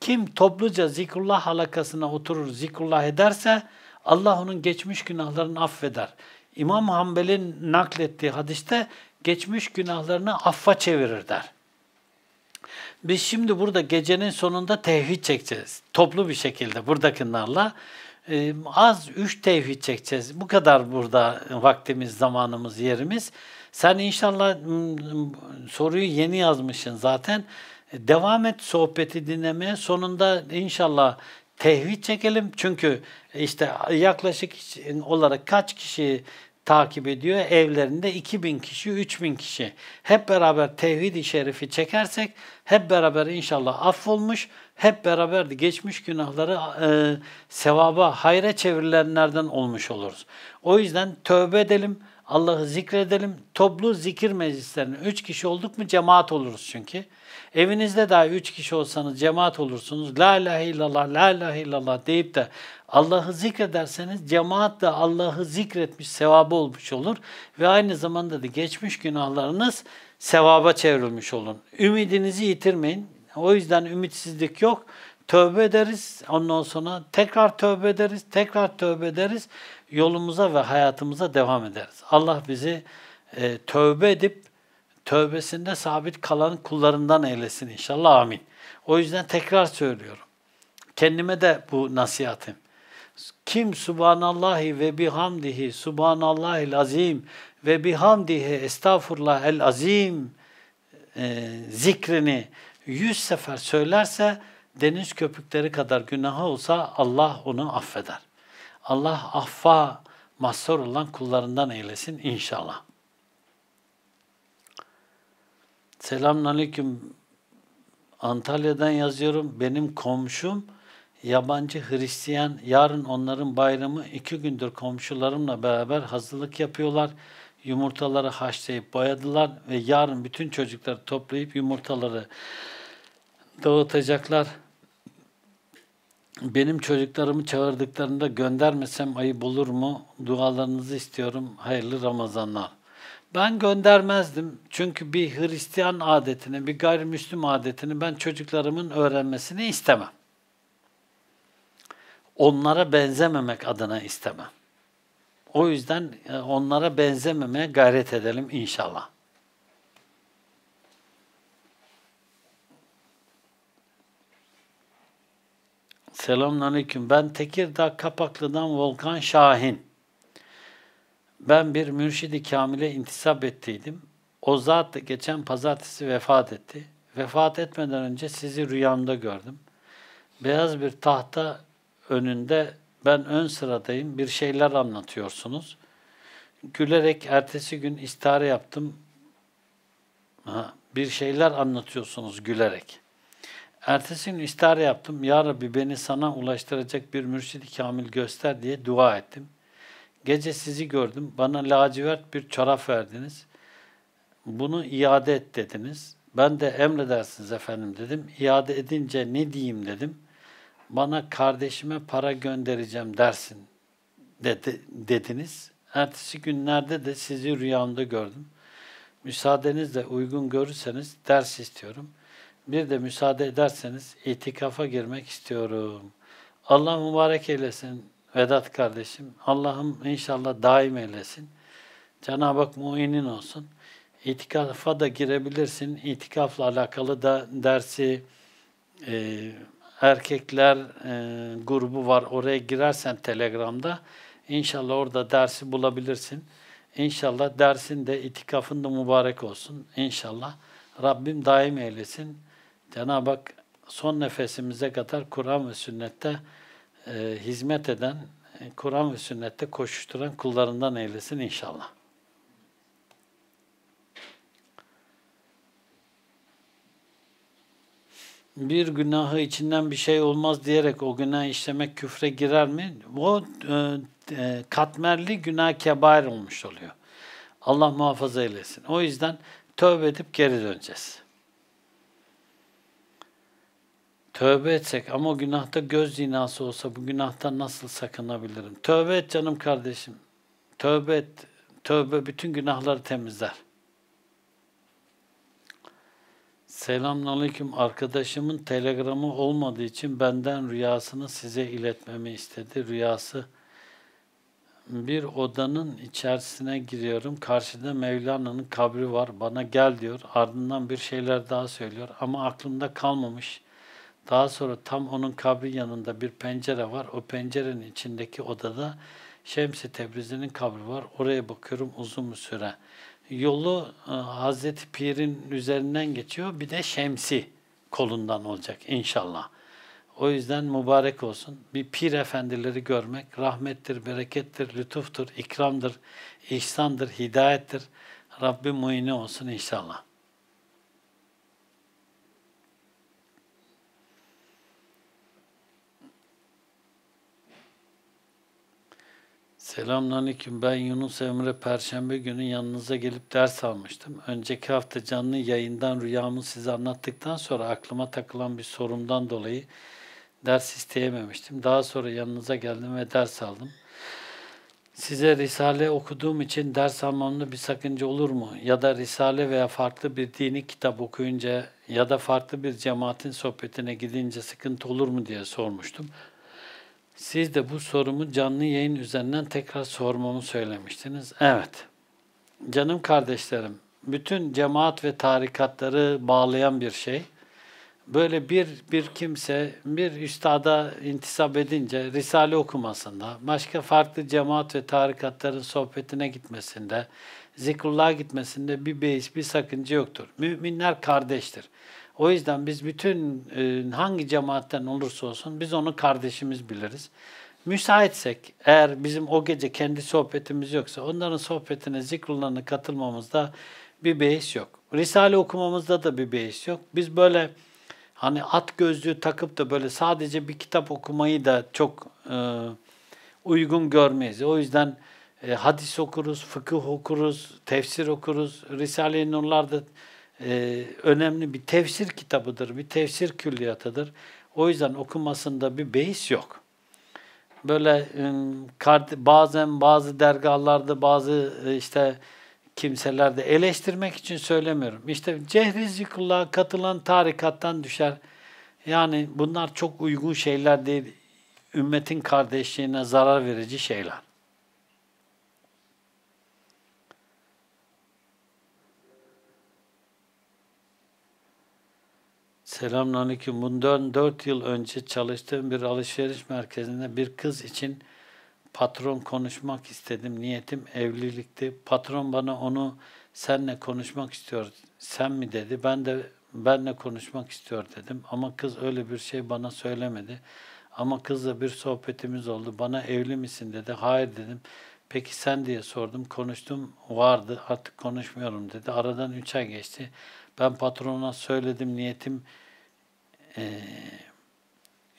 Kim topluca zikrullah halakasına oturur zikrullah ederse Allah onun geçmiş günahlarını affeder. İmam Hanbel'in naklettiği hadiste geçmiş günahlarını affa çevirir der. Biz şimdi burada gecenin sonunda tevhid çekeceğiz. Toplu bir şekilde buradakilerle. Ee, az üç tevhid çekeceğiz. Bu kadar burada vaktimiz, zamanımız, yerimiz. Sen inşallah soruyu yeni yazmışsın zaten. E, devam et sohbeti dinlemeye. Sonunda inşallah tevhid çekelim. Çünkü işte yaklaşık olarak kaç kişi takip ediyor. Evlerinde 2000 kişi, 3000 kişi. Hep beraber tevhid-i şerifi çekersek hep beraber inşallah affolmuş, hep beraber geçmiş günahları e, sevaba, hayra çevrilenlerden olmuş oluruz. O yüzden tövbe edelim, Allah'ı zikredelim. Toplu zikir meclislerine 3 kişi olduk mu cemaat oluruz çünkü. Evinizde dahi üç kişi olsanız cemaat olursunuz. La ilahe illallah, la ilahe illallah deyip de Allah'ı zikrederseniz cemaat da Allah'ı zikretmiş sevabı olmuş olur. Ve aynı zamanda da geçmiş günahlarınız sevaba çevrilmiş olur. Ümidinizi yitirmeyin. O yüzden ümitsizlik yok. Tövbe ederiz. Ondan sonra tekrar tövbe ederiz. Tekrar tövbe ederiz. Yolumuza ve hayatımıza devam ederiz. Allah bizi e, tövbe edip tövbesinde sabit kalan kullarından eylesin inşallah amin. O yüzden tekrar söylüyorum. Kendime de bu nasihatim. Kim subhanallahi ve bihamdihi subhanallahil azim ve bihamdihi estağfurullah el azim e, zikrini yüz sefer söylerse deniz köpükleri kadar günahı olsa Allah onu affeder. Allah affa mazhar olan kullarından eylesin inşallah. Selamünaleyküm. Antalya'dan yazıyorum. Benim komşum yabancı Hristiyan. Yarın onların bayramı. iki gündür komşularımla beraber hazırlık yapıyorlar. Yumurtaları haşlayıp boyadılar ve yarın bütün çocuklar toplayıp yumurtaları dağıtacaklar. Benim çocuklarımı çağırdıklarında göndermesem ayı bulur mu? Dualarınızı istiyorum. Hayırlı Ramazanlar. Ben göndermezdim. Çünkü bir Hristiyan adetini, bir gayrimüslim adetini ben çocuklarımın öğrenmesini istemem. Onlara benzememek adına istemem. O yüzden e, onlara benzememeye gayret edelim inşallah. Selamünaleyküm. Ben Tekirdağ Kapaklı'dan Volkan Şahin. Ben bir mürşidi kamile intisap ettiydim. O zat da geçen pazartesi vefat etti. Vefat etmeden önce sizi rüyamda gördüm. Beyaz bir tahta önünde ben ön sıradayım, bir şeyler anlatıyorsunuz. Gülerek ertesi gün istihare yaptım. Ha, bir şeyler anlatıyorsunuz gülerek. Ertesi gün istihare yaptım. Ya Rabbi beni sana ulaştıracak bir mürşidi kamil göster diye dua ettim. Gece sizi gördüm. Bana lacivert bir çorap verdiniz. Bunu iade et dediniz. Ben de emredersiniz efendim dedim. İade edince ne diyeyim dedim. Bana kardeşime para göndereceğim dersin dedi, dediniz. Ertesi günlerde de sizi rüyamda gördüm. Müsaadenizle uygun görürseniz ders istiyorum. Bir de müsaade ederseniz itikafa girmek istiyorum. Allah mübarek eylesin. Vedat kardeşim. Allah'ım inşallah daim eylesin. Cenab-ı Hak muinin olsun. İtikafa da girebilirsin. İtikafla alakalı da dersi e, erkekler e, grubu var. Oraya girersen Telegram'da inşallah orada dersi bulabilirsin. İnşallah dersin de itikafın da mübarek olsun. İnşallah. Rabbim daim eylesin. Cenab-ı Hak son nefesimize kadar Kur'an ve sünnette e, hizmet eden, e, Kur'an ve sünnette koşuşturan kullarından eylesin inşallah. bir günahı içinden bir şey olmaz diyerek o günah işlemek küfre girer mi? O e, e, katmerli günah kebair olmuş oluyor. Allah muhafaza eylesin. O yüzden tövbe edip geri döneceğiz. Tövbe etsek ama günahta göz zinası olsa bu günahtan nasıl sakınabilirim? Tövbe et canım kardeşim. Tövbe et. Tövbe bütün günahları temizler. Selamünaleyküm. Arkadaşımın telegramı olmadığı için benden rüyasını size iletmemi istedi. Rüyası bir odanın içerisine giriyorum. Karşıda Mevlana'nın kabri var. Bana gel diyor. Ardından bir şeyler daha söylüyor. Ama aklımda kalmamış. Daha sonra tam onun kabrin yanında bir pencere var. O pencerenin içindeki odada Şemsi Tebrizi'nin kabri var. Oraya bakıyorum uzun bir süre. Yolu e, Hazreti Pir'in üzerinden geçiyor. Bir de Şemsi kolundan olacak inşallah. O yüzden mübarek olsun. Bir pir efendileri görmek rahmettir, berekettir, lütuftur, ikramdır, ihsandır, hidayettir. Rabbim muhine olsun inşallah. Selamünaleyküm. Ben Yunus Emre Perşembe günü yanınıza gelip ders almıştım. Önceki hafta canlı yayından rüyamı size anlattıktan sonra aklıma takılan bir sorumdan dolayı ders isteyememiştim. Daha sonra yanınıza geldim ve ders aldım. Size Risale okuduğum için ders almamda bir sakınca olur mu? Ya da Risale veya farklı bir dini kitap okuyunca ya da farklı bir cemaatin sohbetine gidince sıkıntı olur mu diye sormuştum. Siz de bu sorumu canlı yayın üzerinden tekrar sormamı söylemiştiniz. Evet. Canım kardeşlerim, bütün cemaat ve tarikatları bağlayan bir şey. Böyle bir bir kimse bir üstada intisap edince risale okumasında, başka farklı cemaat ve tarikatların sohbetine gitmesinde, zikrullah gitmesinde bir beis, bir sakınca yoktur. Müminler kardeştir. O yüzden biz bütün e, hangi cemaatten olursa olsun biz onu kardeşimiz biliriz. Müsaitsek eğer bizim o gece kendi sohbetimiz yoksa onların sohbetine zikrullarına katılmamızda bir beis yok. Risale okumamızda da bir beis yok. Biz böyle hani at gözlüğü takıp da böyle sadece bir kitap okumayı da çok e, uygun görmeyiz. O yüzden e, hadis okuruz, fıkıh okuruz, tefsir okuruz. Risale-i Nurlar'da e, önemli bir tefsir kitabıdır, bir tefsir külliyatıdır. O yüzden okumasında bir beis yok. Böyle bazen bazı dergahlarda, bazı e, işte kimselerde eleştirmek için söylemiyorum. İşte cehri zikrullah'a katılan tarikattan düşer. Yani bunlar çok uygun şeyler değil. Ümmetin kardeşliğine zarar verici şeyler. Selamünaleyküm. Bundan 4 yıl önce çalıştığım bir alışveriş merkezinde bir kız için patron konuşmak istedim. Niyetim evlilikti. Patron bana onu senle konuşmak istiyor. Sen mi dedi? Ben de benle konuşmak istiyor dedim. Ama kız öyle bir şey bana söylemedi. Ama kızla bir sohbetimiz oldu. Bana evli misin dedi. Hayır dedim. Peki sen diye sordum. Konuştum vardı artık konuşmuyorum dedi. Aradan 3 ay geçti. Ben patrona söyledim niyetim e,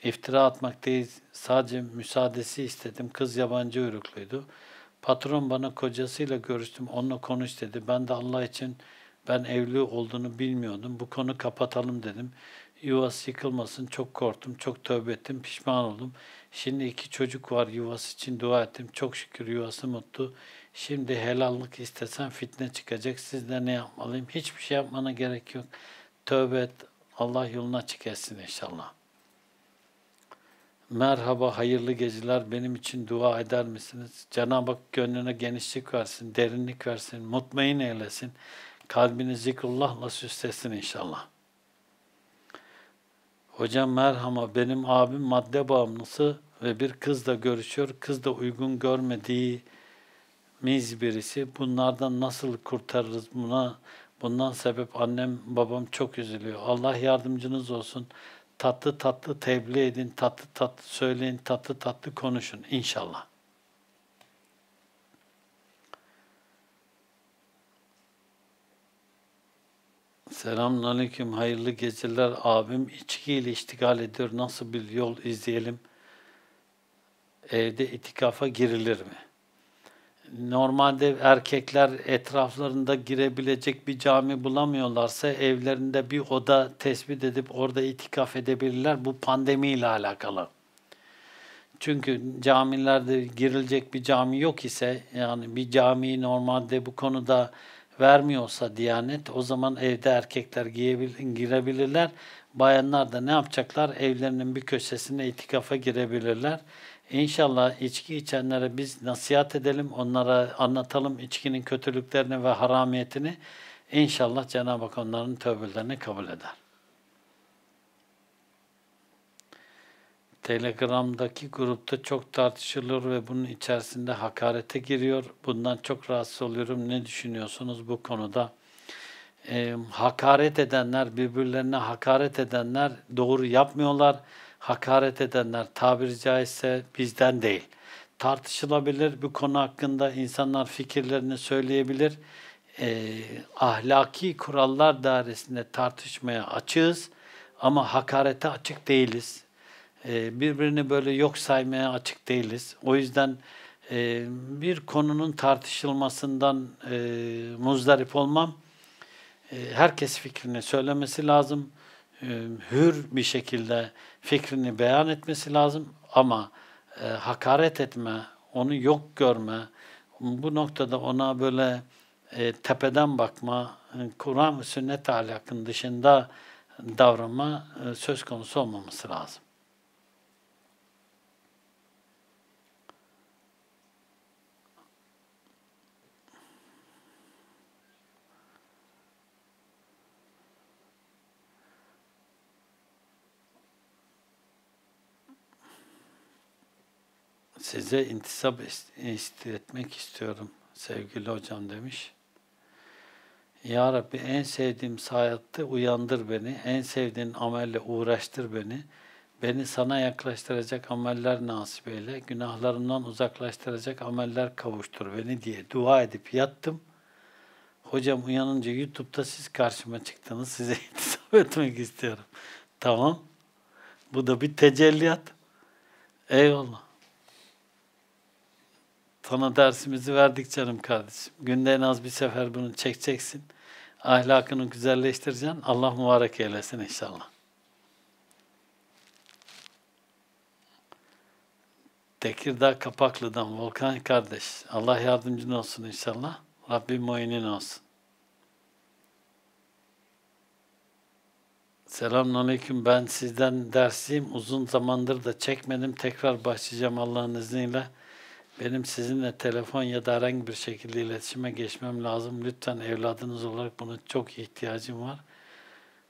iftira atmak değil, sadece müsaadesi istedim. Kız yabancı uyrukluydu. Patron bana kocasıyla görüştüm, onunla konuş dedi. Ben de Allah için ben evli olduğunu bilmiyordum. Bu konu kapatalım dedim. Yuvası yıkılmasın, çok korktum, çok tövbe ettim, pişman oldum. Şimdi iki çocuk var yuvası için dua ettim. Çok şükür yuvası mutlu. Şimdi helallık istesen fitne çıkacak. sizde ne yapmalıyım? Hiçbir şey yapmana gerek yok. Tövbe et, Allah yoluna açık inşallah. Merhaba, hayırlı geceler. Benim için dua eder misiniz? Cenab-ı Hak gönlüne genişlik versin, derinlik versin, mutmain eylesin. Kalbini zikrullahla süslesin inşallah. Hocam merhaba, benim abim madde bağımlısı ve bir kızla görüşüyor. Kız da uygun görmediği miz birisi. Bunlardan nasıl kurtarırız buna? Bundan sebep annem, babam çok üzülüyor. Allah yardımcınız olsun. Tatlı tatlı tebliğ edin, tatlı tatlı söyleyin, tatlı tatlı konuşun inşallah. Selamun Aleyküm, hayırlı geceler abim. İçkiyle iştigal ediyor, nasıl bir yol izleyelim? Evde itikafa girilir mi?'' normalde erkekler etraflarında girebilecek bir cami bulamıyorlarsa evlerinde bir oda tespit edip orada itikaf edebilirler. Bu pandemiyle alakalı. Çünkü camilerde girilecek bir cami yok ise yani bir camiyi normalde bu konuda vermiyorsa Diyanet o zaman evde erkekler girebilirler. Bayanlar da ne yapacaklar? Evlerinin bir köşesine itikafa girebilirler. İnşallah içki içenlere biz nasihat edelim, onlara anlatalım içkinin kötülüklerini ve haramiyetini. İnşallah Cenab-ı Hak onların tövbelerini kabul eder. Telegram'daki grupta çok tartışılır ve bunun içerisinde hakarete giriyor. Bundan çok rahatsız oluyorum. Ne düşünüyorsunuz bu konuda? Ee, hakaret edenler, birbirlerine hakaret edenler doğru yapmıyorlar hakaret edenler tabiri caizse bizden değil. Tartışılabilir bu konu hakkında insanlar fikirlerini söyleyebilir. E, ahlaki kurallar dairesinde tartışmaya açığız ama hakarete açık değiliz. E, birbirini böyle yok saymaya açık değiliz. O yüzden e, bir konunun tartışılmasından e, muzdarip olmam, e, herkes fikrini söylemesi lazım. E, hür bir şekilde fikrini beyan etmesi lazım ama e, hakaret etme, onu yok görme, bu noktada ona böyle e, tepeden bakma, Kur'an ve sünnet ahlakın dışında davranma e, söz konusu olmaması lazım. size intisap etmek istiyorum sevgili hocam demiş. Ya Rabbi en sevdiğim sayatte uyandır beni, en sevdiğin amelle uğraştır beni, beni sana yaklaştıracak ameller nasip eyle, günahlarımdan uzaklaştıracak ameller kavuştur beni diye dua edip yattım. Hocam uyanınca YouTube'da siz karşıma çıktınız, size intisap etmek istiyorum. Tamam, bu da bir tecelliyat. Eyvallah. Sana dersimizi verdik canım kardeşim. Günde en az bir sefer bunu çekeceksin. Ahlakını güzelleştireceksin. Allah mübarek eylesin inşallah. Tekirdağ Kapaklı'dan Volkan kardeş. Allah yardımcın olsun inşallah. Rabbim muayinin olsun. Selamünaleyküm. Ben sizden dersiyim. Uzun zamandır da çekmedim. Tekrar başlayacağım Allah'ın izniyle benim sizinle telefon ya da herhangi bir şekilde iletişime geçmem lazım. Lütfen evladınız olarak buna çok ihtiyacım var.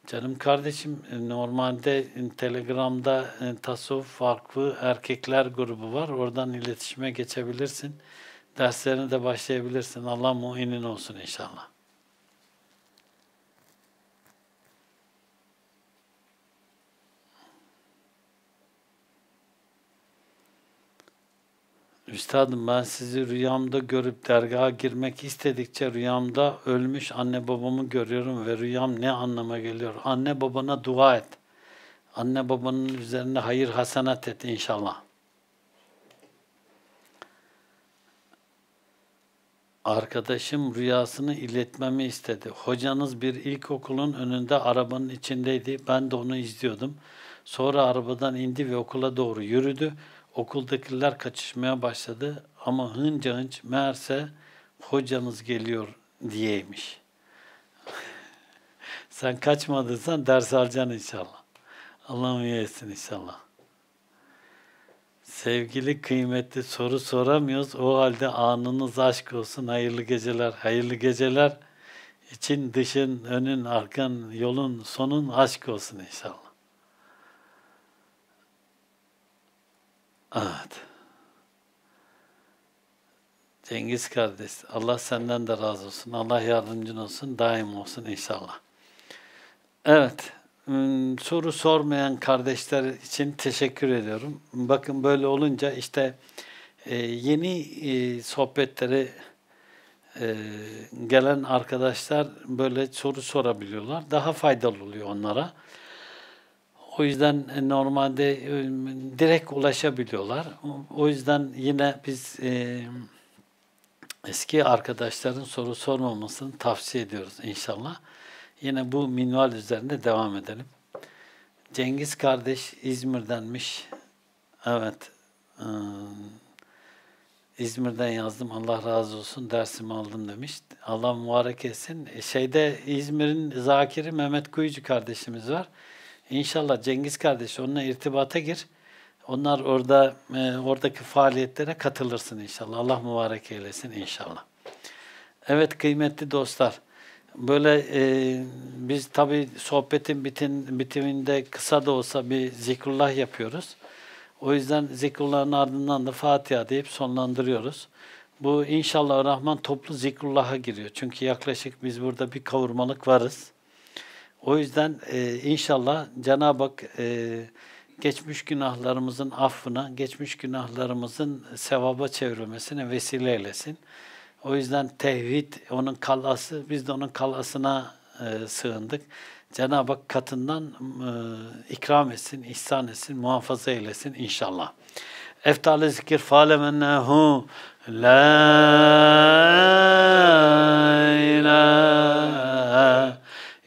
Canım kardeşim e, normalde e, Telegram'da e, tasavvuf farklı erkekler grubu var. Oradan iletişime geçebilirsin. Derslerine de başlayabilirsin. Allah muhinin olsun inşallah. Üstadım ben sizi rüyamda görüp dergaha girmek istedikçe rüyamda ölmüş anne babamı görüyorum ve rüyam ne anlama geliyor? Anne babana dua et. Anne babanın üzerine hayır hasenat et inşallah. Arkadaşım rüyasını iletmemi istedi. Hocanız bir ilkokulun önünde arabanın içindeydi. Ben de onu izliyordum. Sonra arabadan indi ve okula doğru yürüdü. Okuldakiler kaçışmaya başladı ama hınca hınç meğerse hocamız geliyor diyeymiş. Sen kaçmadıysan ders alacaksın inşallah. Allah üye inşallah. Sevgili kıymetli soru soramıyoruz. O halde anınız aşk olsun. Hayırlı geceler. Hayırlı geceler. için dışın, önün, arkan, yolun, sonun aşk olsun inşallah. Evet. Cengiz kardeş, Allah senden de razı olsun. Allah yardımcın olsun, daim olsun inşallah. Evet, soru sormayan kardeşler için teşekkür ediyorum. Bakın böyle olunca işte e, yeni e, sohbetlere e, gelen arkadaşlar böyle soru sorabiliyorlar. Daha faydalı oluyor onlara. O yüzden e, normalde e, direkt ulaşabiliyorlar. O yüzden yine biz e, eski arkadaşların soru sormamasını tavsiye ediyoruz inşallah. Yine bu minval üzerinde devam edelim. Cengiz kardeş İzmir'denmiş. Evet. Ee, İzmir'den yazdım. Allah razı olsun. Dersimi aldım demiş. Allah mübarek etsin. E, şeyde İzmir'in zakiri Mehmet Kuyucu kardeşimiz var. İnşallah Cengiz kardeş onunla irtibata gir. Onlar orada e, oradaki faaliyetlere katılırsın inşallah. Allah mübarek eylesin inşallah. Evet kıymetli dostlar. Böyle e, biz tabi sohbetin bitin, bitiminde kısa da olsa bir zikrullah yapıyoruz. O yüzden zikrullahın ardından da Fatiha deyip sonlandırıyoruz. Bu inşallah Rahman toplu zikrullaha giriyor. Çünkü yaklaşık biz burada bir kavurmalık varız. O yüzden e, inşallah Cenab-ı Hak e, geçmiş günahlarımızın affına, geçmiş günahlarımızın sevaba çevrilmesine vesile eylesin. O yüzden tevhid onun kalası, biz de onun kalasına e, sığındık. Cenab-ı Hak katından e, ikram etsin, ihsan etsin, muhafaza eylesin inşallah. Eftali zikir fâlemennehu la ilahe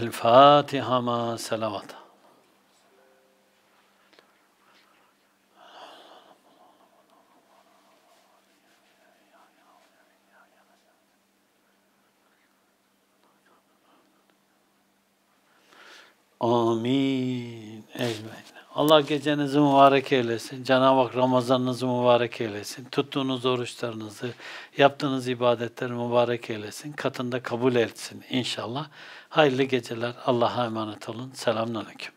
El-Fatiha ma salavat. Amin. Eyvallah. Allah gecenizi mübarek eylesin. Cenab-ı Hak Ramazanınızı mübarek eylesin. Tuttuğunuz oruçlarınızı, yaptığınız ibadetleri mübarek eylesin. Katında kabul etsin inşallah. Hayırlı geceler. Allah'a emanet olun. Selamünaleyküm.